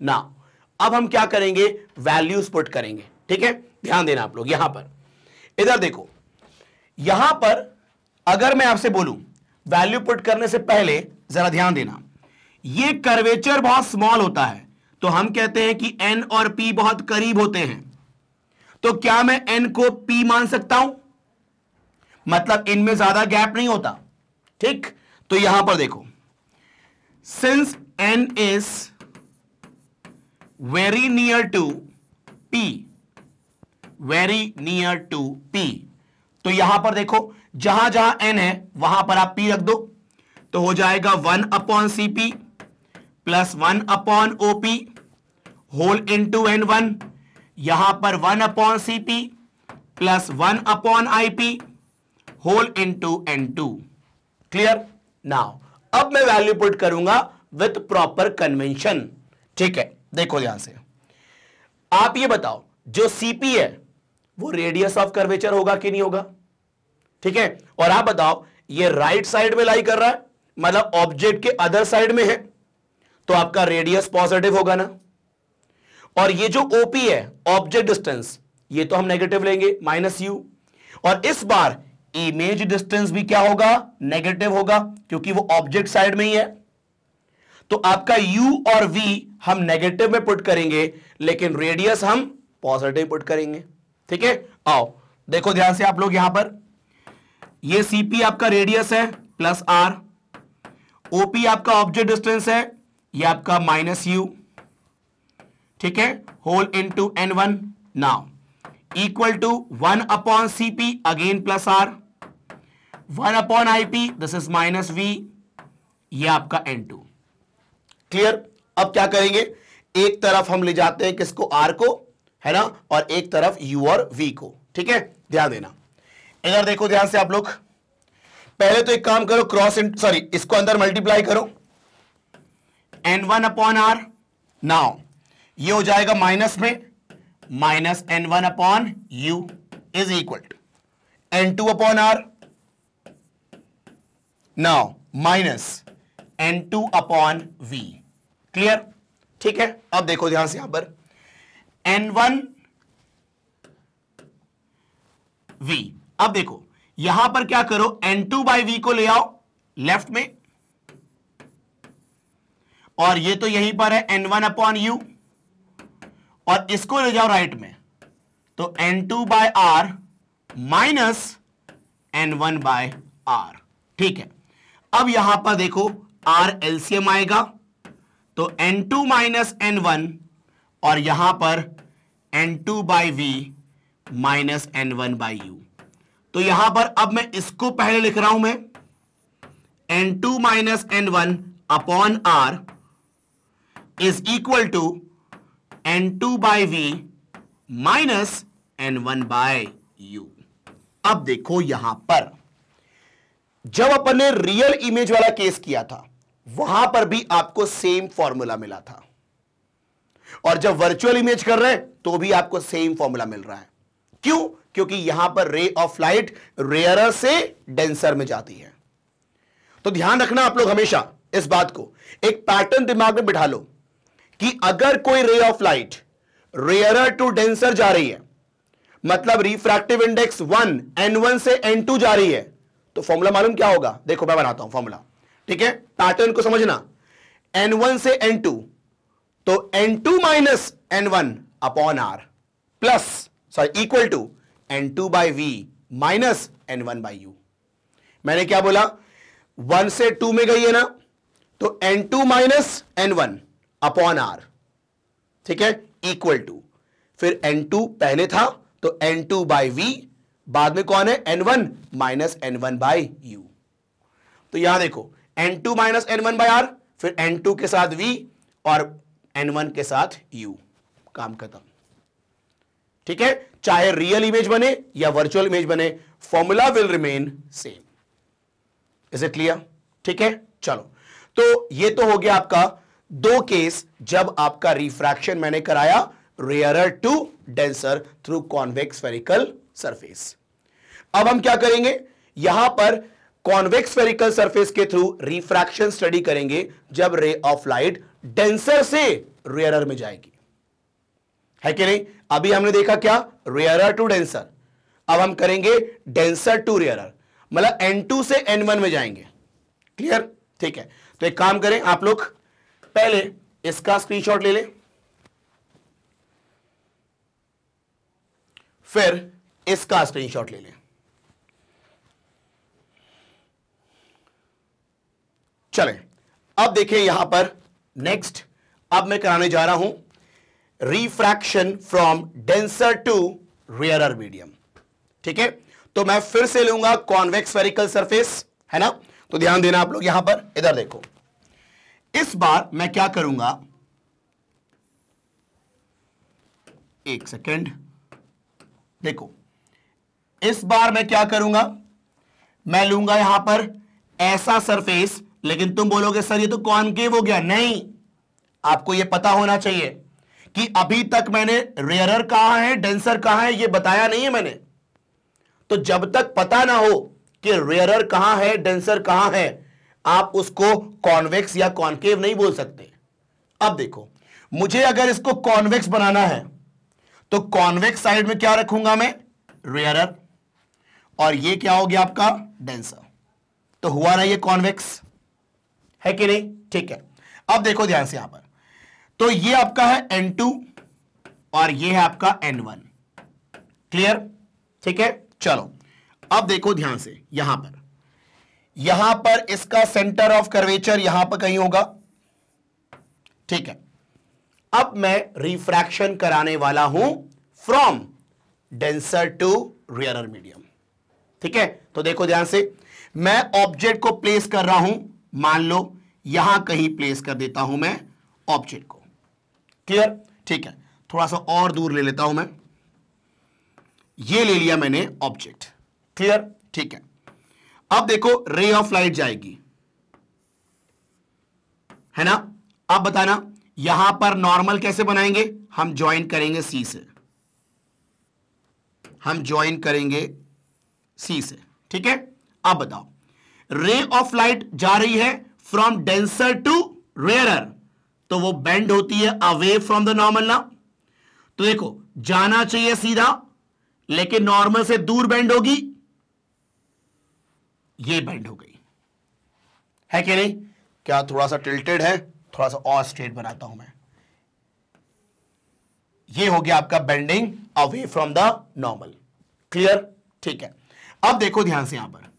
ना अब हम क्या करेंगे वैल्यूज पुट करेंगे ठीक है ध्यान देना आप लोग यहां पर इधर देखो यहां पर अगर मैं आपसे बोलूं वैल्यू पुट करने से पहले जरा ध्यान देना ये कर्वेचर बहुत स्मॉल होता है तो हम कहते हैं कि एन और पी बहुत करीब होते हैं तो क्या मैं एन को पी मान सकता हूं मतलब इनमें ज्यादा गैप नहीं होता ठीक तो यहां पर देखो since N is very near to P very near to P तो यहां पर देखो जहां जहां एन है वहां पर आप पी रख दो तो हो जाएगा one upon C P plus one upon OP whole to N one यहां पर one upon CP plus one upon IP whole to N two clear now अब मैं वैल्यू पुट करूंगा विथ प्रॉपर कन्वेंशन ठीक है देखो यहां से आप ये बताओ जो सीपी है वो रेडियस ऑफ कर्वेचर होगा कि नहीं होगा ठीक है और आप बताओ ये राइट साइड में लाई कर रहा है मतलब ऑब्जेक्ट के अदर साइड में है तो आपका रेडियस पॉजिटिव होगा ना और ये जो ओपी है ऑब्जेक्ट डिस्टेंस ये तो हम नेगेटिव लेंगे माइनस यू और इस बार इमेज डिस्टेंस भी क्या होगा नेगेटिव होगा क्योंकि वो ऑब्जेक्ट साइड में ही है तो आपका u और v हम नेगेटिव में पुट करेंगे लेकिन रेडियस हम पॉजिटिव पुट करेंगे ठीक है आओ देखो ध्यान से आप लोग यहां पर ये सीपी आपका रेडियस है प्लस आर ओपी आपका ऑब्जेक्ट डिस्टेंस है ये आपका माइनस यू ठीक है whole into N one now equal to one upon C P again plus R one upon I P this is minus V ये आपका एन टू क्लियर अब क्या करेंगे एक तरफ हम ले जाते हैं किसको आर को है ना और एक तरफ यू और वी को ठीक है ध्यान देना इधर देखो ध्यान से आप लोग पहले तो एक काम करो क्रॉस सॉरी इसको अंदर मल्टीप्लाई करो N one upon R now ये हो जाएगा माइनस में minus N one upon U is equal to N two upon R now minus N two upon V clear ठीक है अब देखो ध्यान से यहां पर एन वन वी अब देखो यहां पर क्या करो एन टू बाई वी को ले आओ लेफ्ट में और ये तो यहीं पर है एन वन अपॉन यू और इसको ले जाओ राइट में तो N two by R minus N one by are ठीक है अब यहां पर देखो आर एलसीएम आएगा तो N two minus N one और यहां पर N two by V minus N one by you तो यहां पर अब मैं इसको पहले लिख रहा हूं मैं N two minus N one upon R is equal to n2 by v minus N one by U अब देखो यहां पर जब अपन ने रियल इमेज वाला केस किया था वहां पर भी आपको सेम फॉर्मूला मिला था और जब वर्चुअल इमेज कर रहे हैं तो भी आपको सेम फॉर्मूला मिल रहा है क्यों क्योंकि यहां पर रे ऑफ लाइट रेयर से डेंसर में जाती है तो ध्यान रखना आप लोग हमेशा इस बात को एक पैटर्न दिमाग में बिठा लो कि अगर कोई ray of light rarer to denser जा रही है मतलब refractive index one N one से एन टू जा रही है तो फॉर्मूला मालूम क्या होगा देखो मैं बनाता हूं फॉर्मूला ठीक है पैटर्न को समझना एन वन से एन टू तो N two minus N one upon R plus sorry equal to N two by we minus N one by U मैंने क्या बोला वन से टू में गई है ना तो N two minus N one upon r ठीक है इक्वल टू फिर एन टू पहले था तो एन टू बाई वी बाद में कौन है n one minus N one by you तो यहां देखो n two minus N one by r फिर एन टू के साथ वी और एन वन के साथ यू काम खत्म ठीक है चाहे रियल इमेज बने या वर्चुअल इमेज बने formula will remain same is it clear ठीक है चलो तो ये तो हो गया आपका दो केस जब आपका रिफ्रैक्शन मैंने कराया rarer to denser through convex spherical surface अब हम क्या करेंगे यहां पर कॉन्वेक्स फेरिकल सरफेस के थ्रू रिफ्रैक्शन स्टडी करेंगे जब रे ऑफ लाइट डेंसर से रेयरर में जाएगी है कि नहीं अभी हमने देखा क्या रेयरर टू डेंसर अब हम करेंगे डेंसर टू रेयरर मतलब टू से वन में जाएंगे क्लियर ठीक है तो एक काम करें आप लोग पहले इसका स्क्रीनशॉट ले ले फिर इसका स्क्रीनशॉट ले लें चलें अब देखें यहां पर नेक्स्ट अब मैं कराने जा रहा हूं refraction from denser to rarer medium ठीक है तो मैं फिर से लूंगा कॉन्वेक्स वेरिकल सरफेस है ना तो ध्यान देना आप लोग यहां पर इधर देखो इस बार मैं क्या करूंगा एक सेकेंड देखो इस बार मैं क्या करूंगा मैं लूंगा यहां पर ऐसा सरफेस लेकिन तुम बोलोगे सर ये तो कॉनकेव हो गया नहीं आपको ये पता होना चाहिए कि अभी तक मैंने रेयरर कहा है डेंसर कहा है ये बताया नहीं है मैंने तो जब तक पता ना हो कि रेयरर कहां है डेंसर कहां है आप उसको कॉन्वेक्स या कॉन्केव नहीं बोल सकते अब देखो मुझे अगर इसको कॉन्वेक्स बनाना है तो कॉन्वेक्स साइड में क्या रखूंगा मैं रेयरर और ये क्या हो गया आपका डेंसर तो हुआ ना ये कॉन्वेक्स है कि नहीं ठीक है अब देखो ध्यान से यहां पर तो ये आपका है एन टू और ये है आपका एन वन क्लियर ठीक है चलो अब देखो ध्यान से यहां पर यहां पर इसका सेंटर ऑफ कर्वेचर यहां पर कहीं होगा ठीक है अब मैं रिफ्रैक्शन कराने वाला हूं from denser to rarer medium ठीक है तो देखो ध्यान से मैं ऑब्जेक्ट को प्लेस कर रहा हूं मान लो यहां कहीं प्लेस कर देता हूं मैं ऑब्जेक्ट को क्लियर ठीक है थोड़ा सा और दूर ले लेता हूं मैं ये ले लिया मैंने ऑब्जेक्ट क्लियर ठीक है अब देखो रे ऑफ लाइट जाएगी है ना अब बताना यहां पर नॉर्मल कैसे बनाएंगे हम ज्वाइन करेंगे सी से हम ज्वाइन करेंगे सी से ठीक है अब बताओ रे ऑफ लाइट जा रही है फ्रॉम डेंसर टू रेयरर तो वो बेंड होती है अवे फ्रॉम द नॉर्मल ना तो देखो जाना चाहिए सीधा लेकिन नॉर्मल से दूर बेंड होगी ये बेंड हो गई है कि नहीं क्या थोड़ा सा टिल्टेड है थोड़ा सा और स्ट्रेट बनाता हूं मैं ये हो गया आपका bending away from the normal clear ठीक है अब देखो ध्यान से यहां पर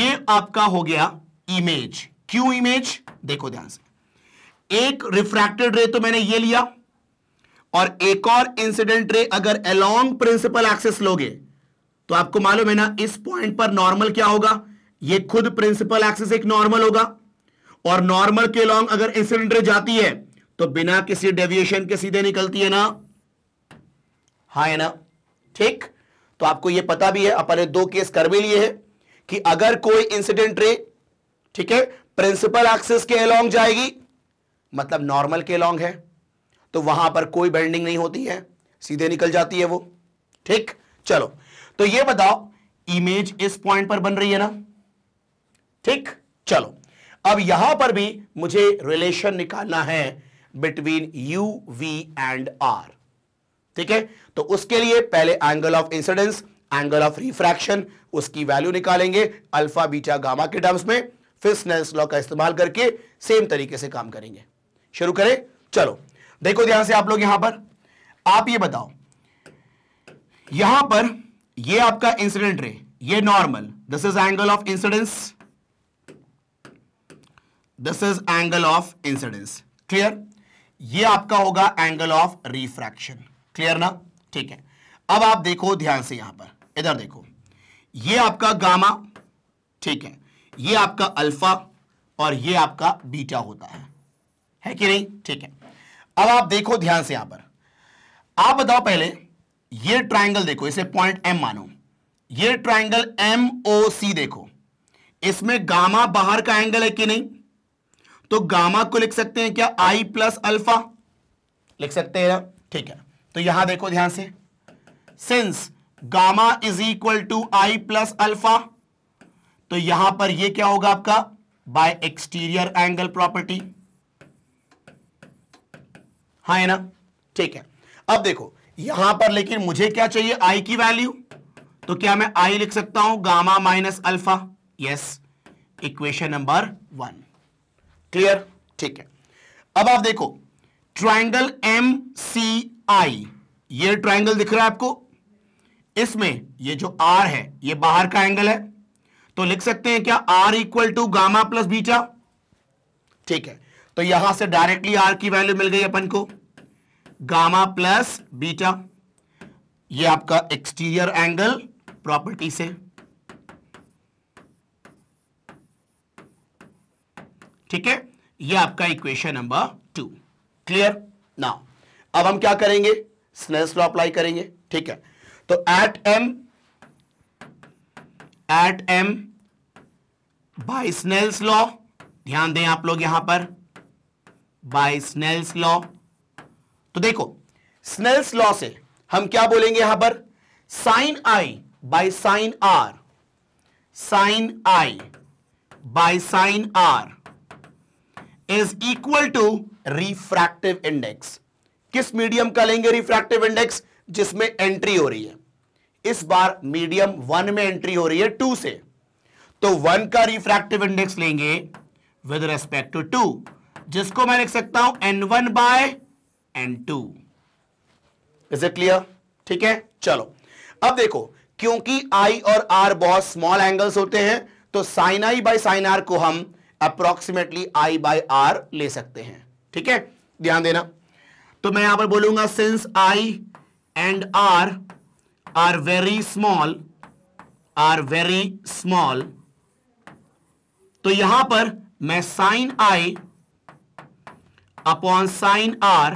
ये आपका हो गया इमेज क्यों इमेज देखो ध्यान से एक रिफ्रैक्टेड रे तो मैंने ये लिया और एक और इंसिडेंट रे अगर अलोंग प्रिंसिपल एक्सेस लोगे तो आपको मालूम है ना इस पॉइंट पर नॉर्मल क्या होगा ये खुद प्रिंसिपल एक्सिस एक नॉर्मल होगा और नॉर्मल के लॉन्ग अगर इंसिडेंट रेज जाती है तो बिना किसी डेविएशन के सीधे निकलती है ना हा है ना ठीक तो आपको यह पता भी है अपने दो केस कर भी लिए है कि अगर कोई इंसिडेंट रे ठीक है प्रिंसिपल एक्सिस के अलोंग जाएगी मतलब नॉर्मल के अलोंग है तो वहां पर कोई बेंडिंग नहीं होती है सीधे निकल जाती है वो ठीक चलो तो ये बताओ इमेज इस पॉइंट पर बन रही है ना ठीक चलो अब यहां पर भी मुझे रिलेशन निकालना है between you we and are ठीक है तो उसके लिए पहले angle of incidence angle of refraction उसकी वैल्यू निकालेंगे अल्फा बीटा गामा के टर्म्स में फिर स्नेल्स लॉ का इस्तेमाल करके सेम तरीके से काम करेंगे शुरू करें चलो देखो ध्यान से आप लोग यहां पर आप ये बताओ यहां पर ये आपका इंसिडेंट रे ये normal this is angle of incidence this is angle of incidence clear ये आपका होगा एंगल ऑफ रिफ्रैक्शन क्लियर ना ठीक है अब आप देखो ध्यान से यहां पर इधर देखो ये आपका गामा ठीक है ये आपका अल्फा और ये आपका बीटा होता है है कि नहीं ठीक है अब आप देखो ध्यान से यहां पर आप बताओ पहले ये ट्रायंगल देखो इसे पॉइंट एम मानो ये ट्रायंगल एम ओ सी देखो इसमें गामा बाहर का एंगल है कि नहीं तो गामा को लिख सकते हैं क्या आई प्लस अल्फा लिख सकते हैं ठीक है तो यहां देखो ध्यान से since gamma is equal to i plus alpha तो यहां पर यह क्या होगा आपका बाय एक्सटीरियर एंगल प्रॉपर्टी हा है ना ठीक है अब देखो यहां पर लेकिन मुझे क्या चाहिए आई की वैल्यू तो क्या मैं आई लिख सकता हूं gamma minus alpha yes equation number one clear ठीक है अब आप देखो ट्राइंगल एम सी आई ये ट्राइंगल दिख रहा है आपको इसमें ये जो आर है ये बाहर का एंगल है तो लिख सकते हैं क्या r equal to gamma plus beta ठीक है तो यहां से डायरेक्टली आर की वैल्यू मिल गई अपन को गामा प्लस बीटा ये आपका एक्सटीरियर एंगल प्रॉपर्टी से ठीक है ये आपका equation number two clear now अब हम क्या करेंगे स्नेस लॉ अप्लाई करेंगे ठीक है तो at m at m by Snell's law ध्यान दें आप लोग यहां पर बाय स्नेल्स लॉ तो देखो स्नेल्स लॉ से हम क्या बोलेंगे यहां पर sine I by sine are sine I by sine are is equal to refractive index किस मीडियम का लेंगे रिफ्रैक्टिव इंडेक्स जिसमें एंट्री हो रही है इस बार मीडियम वन में एंट्री हो रही है टू से तो वन का रिफ्रैक्टिव इंडेक्स लेंगे विद रेस्पेक्ट टू टू जिसको मैं लिख सकता हूं n one by n two is it clear ठीक है चलो अब देखो क्योंकि आई और आर बहुत स्मॉल एंगल्स होते हैं तो sine I by sine are को हम अप्रोक्सीमेटली आई बाई आर ले सकते हैं ठीक है ध्यान देना तो मैं यहां पर बोलूंगा since i and r are very small are very small तो यहां पर मैं sine I upon sine are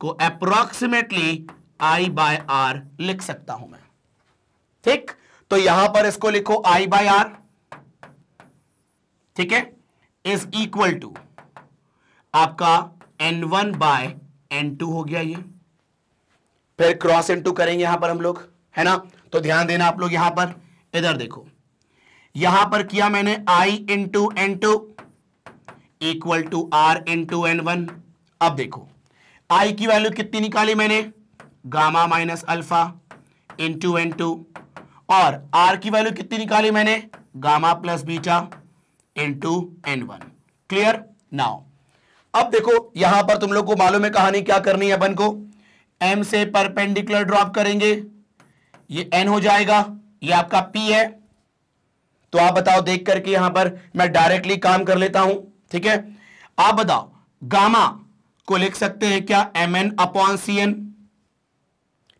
को अप्रोक्सीमेटली आई बाय आर लिख सकता हूं मैं ठीक तो यहां पर इसको लिखो आई बाय आर ठीक है इज इक्वल टू आपका N one by n two हो गया ये फिर क्रॉस एन टू करेंगे यहां पर हम लोग है ना तो ध्यान देना आप लोग यहां पर इधर देखो यहां पर किया मैंने i into N two equal to r two N one अब देखो आई की वैल्यू कितनी निकाली मैंने gamma minus alpha into N two और आर की वैल्यू कितनी निकाली मैंने gamma plus beta into N one clear now अब देखो यहां पर तुम लोग को मालूम है कहानी क्या करनी है अपन को एम से परपेंडिकुलर ड्रॉप करेंगे ये एन हो जाएगा ये आपका पी है तो आप बताओ देख करके यहां पर मैं डायरेक्टली काम कर लेता हूं ठीक है आप बताओ गामा को लिख सकते हैं क्या एम एन अपॉन सी एन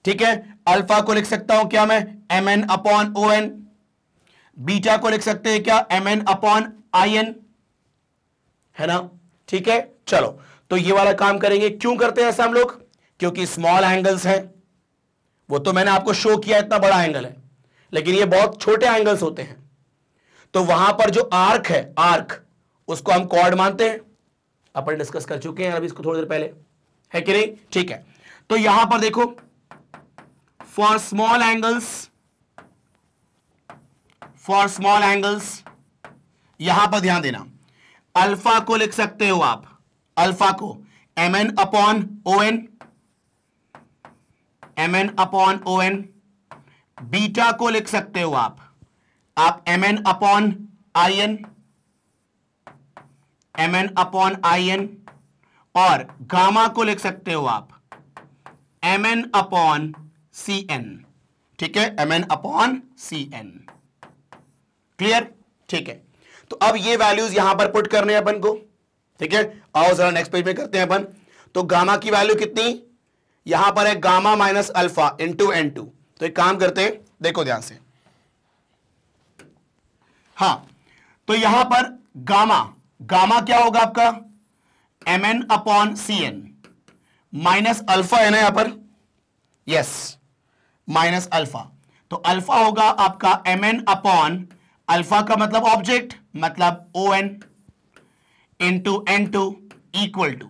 ठीक है अल्फा को लिख सकता हूं क्या मैं एम एन अपॉन ओ एन बीटा को लिख सकते हैं क्या एम एन अपॉन आई एन है ना ठीक है चलो तो ये वाला काम करेंगे क्यों करते हैं ऐसा हम लोग क्योंकि स्मॉल एंगल्स हैं वो तो मैंने आपको शो किया इतना बड़ा एंगल है लेकिन ये बहुत छोटे एंगल्स होते हैं तो वहां पर जो आर्क है आर्क उसको हम कॉर्ड मानते हैं अपन डिस्कस कर चुके हैं अभी इसको थोड़ी देर पहले है कि नहीं ठीक है तो यहां पर देखो for small angles for small angles यहां पर ध्यान देना अल्फा को लिख सकते हो आप अल्फा को M N upon O N M N upon ओ एन बीटा को लिख सकते हो आप आप m N upon I N M N upon I N और गामा को लिख सकते हो आप एम एन अपॉन सी एन ठीक है M N upon C N clear ठीक है तो अब ये वैल्यूज यहां पर पुट करने हैं अपन को ठीक है आओ जरा नेक्स्ट पेज में करते हैं अपन तो गामा की वैल्यू कितनी यहां पर है gamma minus alpha into N two तो एक काम करते हैं देखो ध्यान से हाँ तो यहां पर गामा गामा क्या होगा आपका एम एन अपॉन सी एन माइनस अल्फा है ना यहां पर यस माइनस अल्फा तो अल्फा होगा आपका एम एन अपॉन अल्फा का मतलब ऑब्जेक्ट मतलब o N into N two equal to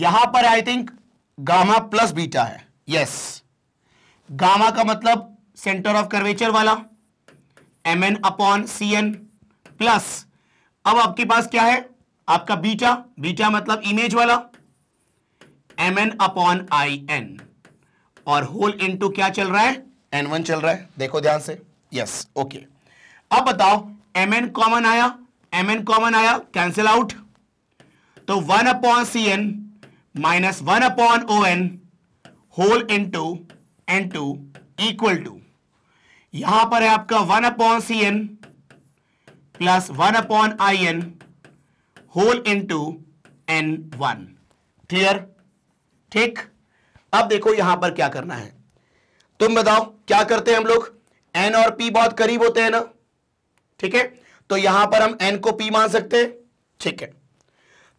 यहां पर I think gamma plus beta है यस गामा का मतलब सेंटर ऑफ कर्वेचर वाला m N upon C N plus अब आपके पास क्या है आपका बीटा बीटा मतलब इमेज वाला m N upon I N और होल इनटू क्या चल रहा है एन वन चल रहा है देखो ध्यान से यस yes, ओके okay. अब बताओ एम एन कॉमन आया एम एन कॉमन आया कैंसिल आउट तो one upon C n minus one upon O N whole into N two equal to यहां पर है आपका one upon C N plus one upon I N whole into N one clear ठीक अब देखो यहां पर क्या करना है तुम बताओ क्या करते हैं हम लोग एन और पी बहुत करीब होते हैं ना ठीक है तो यहां पर हम एन को पी मान सकते हैं ठीक है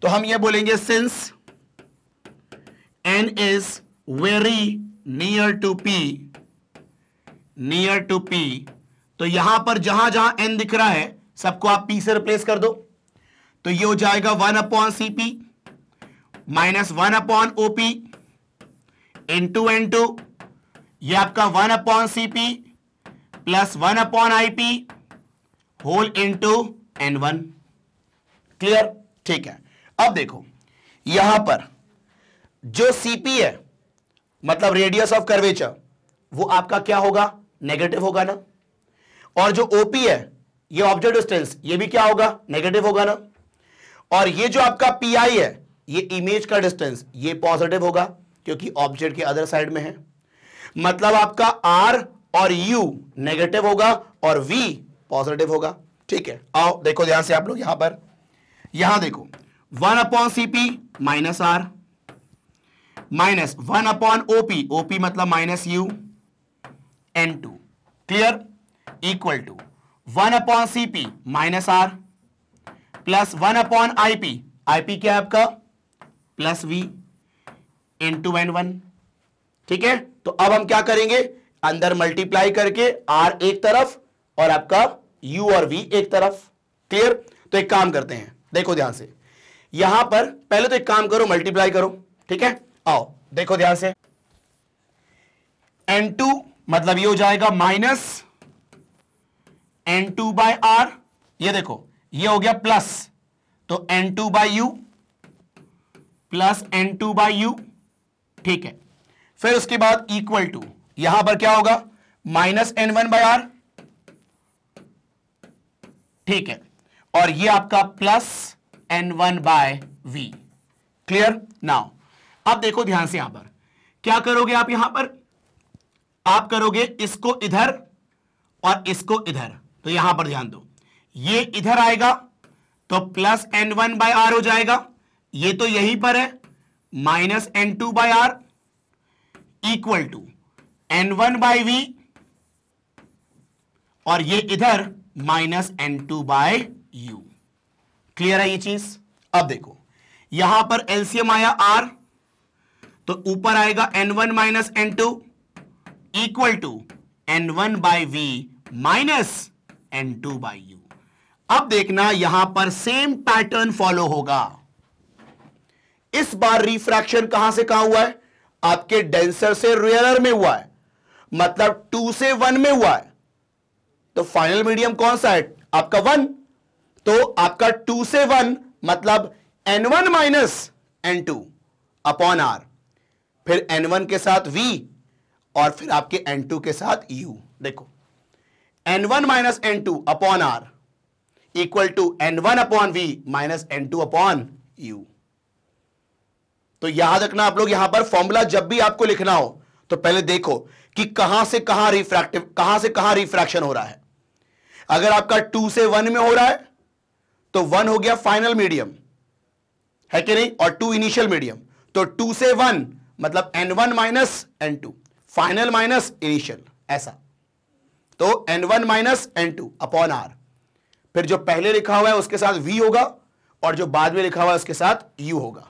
तो हम ये बोलेंगे since N is very near to p near to P तो यहां पर जहां जहां एन दिख रहा है सबको आप पी से रिप्लेस कर दो तो ये हो जाएगा वन अपॉन सी p minus one upon o p into N two यह आपका one upon C P plus one upon I p whole to N one clear ठीक है अब देखो यहां पर जो सीपी है मतलब रेडियस ऑफ कर्वेचर वो आपका क्या होगा नेगेटिव होगा ना और जो ओपी है ये ऑब्जेक्ट डिस्टेंस ये भी क्या होगा नेगेटिव होगा ना और ये जो आपका पीआई है ये इमेज का डिस्टेंस ये पॉजिटिव होगा क्योंकि ऑब्जेक्ट के अदर साइड में है मतलब आपका आर और यू नेगेटिव होगा और वी पॉजिटिव होगा ठीक है आओ देखो ध्यान से आप लोग यहां पर यहां देखो one upon CP minus r minus one upon OP OP मतलब minus u n two clear equal to one upon CP minus r plus one upon IP IP क्या है आपका plus v n two N one ठीक है तो अब हम क्या करेंगे अंदर मल्टीप्लाई करके आर एक तरफ और आपका यू और वी एक तरफ क्लियर तो एक काम करते हैं देखो ध्यान से यहां पर पहले तो एक काम करो मल्टीप्लाई करो ठीक है आओ देखो ध्यान से एन टू मतलब ये हो जाएगा minus N two by r ये देखो ये हो गया प्लस तो N two by u plus n two by u ठीक है फिर उसके बाद इक्वल टू यहां पर क्या होगा minus N one by are ठीक है और ये आपका plus n one by we clear now अब देखो ध्यान से यहां पर क्या करोगे आप यहां पर आप करोगे इसको इधर और इसको इधर तो यहां पर ध्यान दो ये इधर आएगा तो plus n one by r हो जाएगा ये तो यहीं पर है minus N two by r equal to N one by v और ये इधर minus N two by u clear है ये चीज अब देखो यहां पर एलसीएम आया आर तो ऊपर आएगा n one minus N two equal to N one by we minus N two by u अब देखना यहां पर सेम पैटर्न फॉलो होगा इस बार रिफ्रैक्शन कहां से कहां हुआ है आपके डेंसर से रेयरर में हुआ है मतलब टू से वन में हुआ है तो फाइनल मीडियम कौन सा है आपका वन तो आपका टू से वन मतलब N one minus N two upon are फिर एन वन के साथ वी और फिर आपके एन टू के साथ यू देखो N one minus N two upon r equal to N one upon we minus N two upon u तो याद रखना आप लोग यहां पर फॉर्मूला जब भी आपको लिखना हो तो पहले देखो कि कहां से कहां रिफ्रैक्टिव कहां से कहां रिफ्रैक्शन हो रहा है अगर आपका टू से वन में हो रहा है तो वन हो गया फाइनल मीडियम है कि नहीं और टू इनिशियल मीडियम तो टू से वन मतलब N one minus N two final minus initial ऐसा तो n one minus N two upon are फिर जो पहले लिखा हुआ है उसके साथ वी होगा और जो बाद में लिखा हुआ है उसके साथ यू होगा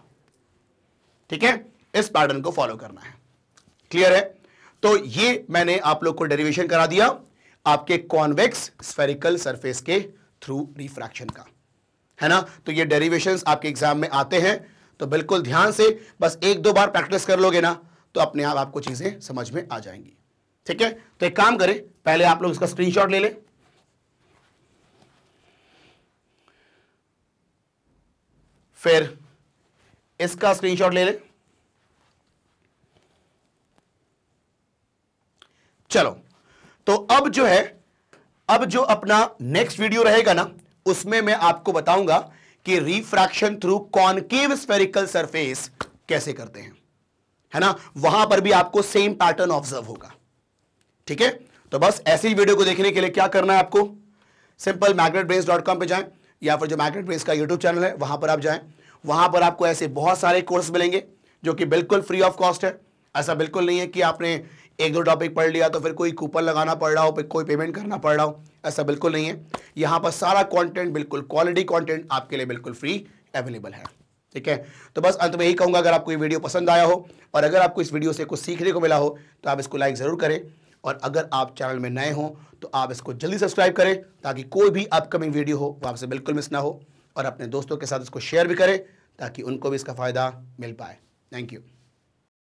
ठीक है इस पैटर्न को फॉलो करना है क्लियर है तो ये मैंने आप लोग को डेरिवेशन करा दिया आपके कॉन्वेक्स स्फेरिकल सरफेस के थ्रू रिफ्रैक्शन का है ना तो ये डेरिवेशन आपके एग्जाम में आते हैं तो बिल्कुल ध्यान से बस एक दो बार प्रैक्टिस कर लोगे ना तो अपने आप आपको चीज़ें समझ में आ जाएंगी ठीक है तो एक काम करें पहले आप लोग इसका स्क्रीनशॉट ले लें फिर इसका स्क्रीनशॉट ले लें चलो तो अब जो है अब जो अपना नेक्स्ट वीडियो रहेगा ना उसमें मैं आपको बताऊंगा कि refraction through concave spherical surface कैसे करते हैं है ना वहां पर भी आपको सेम पैटर्न ऑब्जर्व होगा ठीक है तो बस ऐसी वीडियो को देखने के लिए क्या करना है आपको simple Magnet Brains dot com पर जाए या फिर जो मैग्नेट ब्रेस का यूट्यूब चैनल है वहां पर आप जाए वहां पर आपको ऐसे बहुत सारे कोर्स मिलेंगे जो कि बिल्कुल फ्री ऑफ कॉस्ट है ऐसा बिल्कुल नहीं है कि आपने एक दो टॉपिक पढ़ लिया तो फिर कोई कूपन लगाना पड़ रहा हो फिर कोई पेमेंट करना पड़ रहा हो ऐसा बिल्कुल नहीं है यहाँ पर सारा कॉन्टेंट बिल्कुल क्वालिटी कॉन्टेंट आपके लिए बिल्कुल फ्री अवेलेबल है ठीक है तो बस अंत में यही कहूँगा अगर आपको ये वीडियो पसंद आया हो और अगर आपको इस वीडियो से कुछ सीखने को मिला हो तो आप इसको लाइक ज़रूर करें और अगर आप चैनल में नए हों तो आप इसको जल्दी सब्सक्राइब करें ताकि कोई भी अपकमिंग वीडियो हो वो आपसे बिल्कुल मिस ना हो और अपने दोस्तों के साथ इसको शेयर भी करें ताकि उनको भी इसका फ़ायदा मिल पाए थैंक यू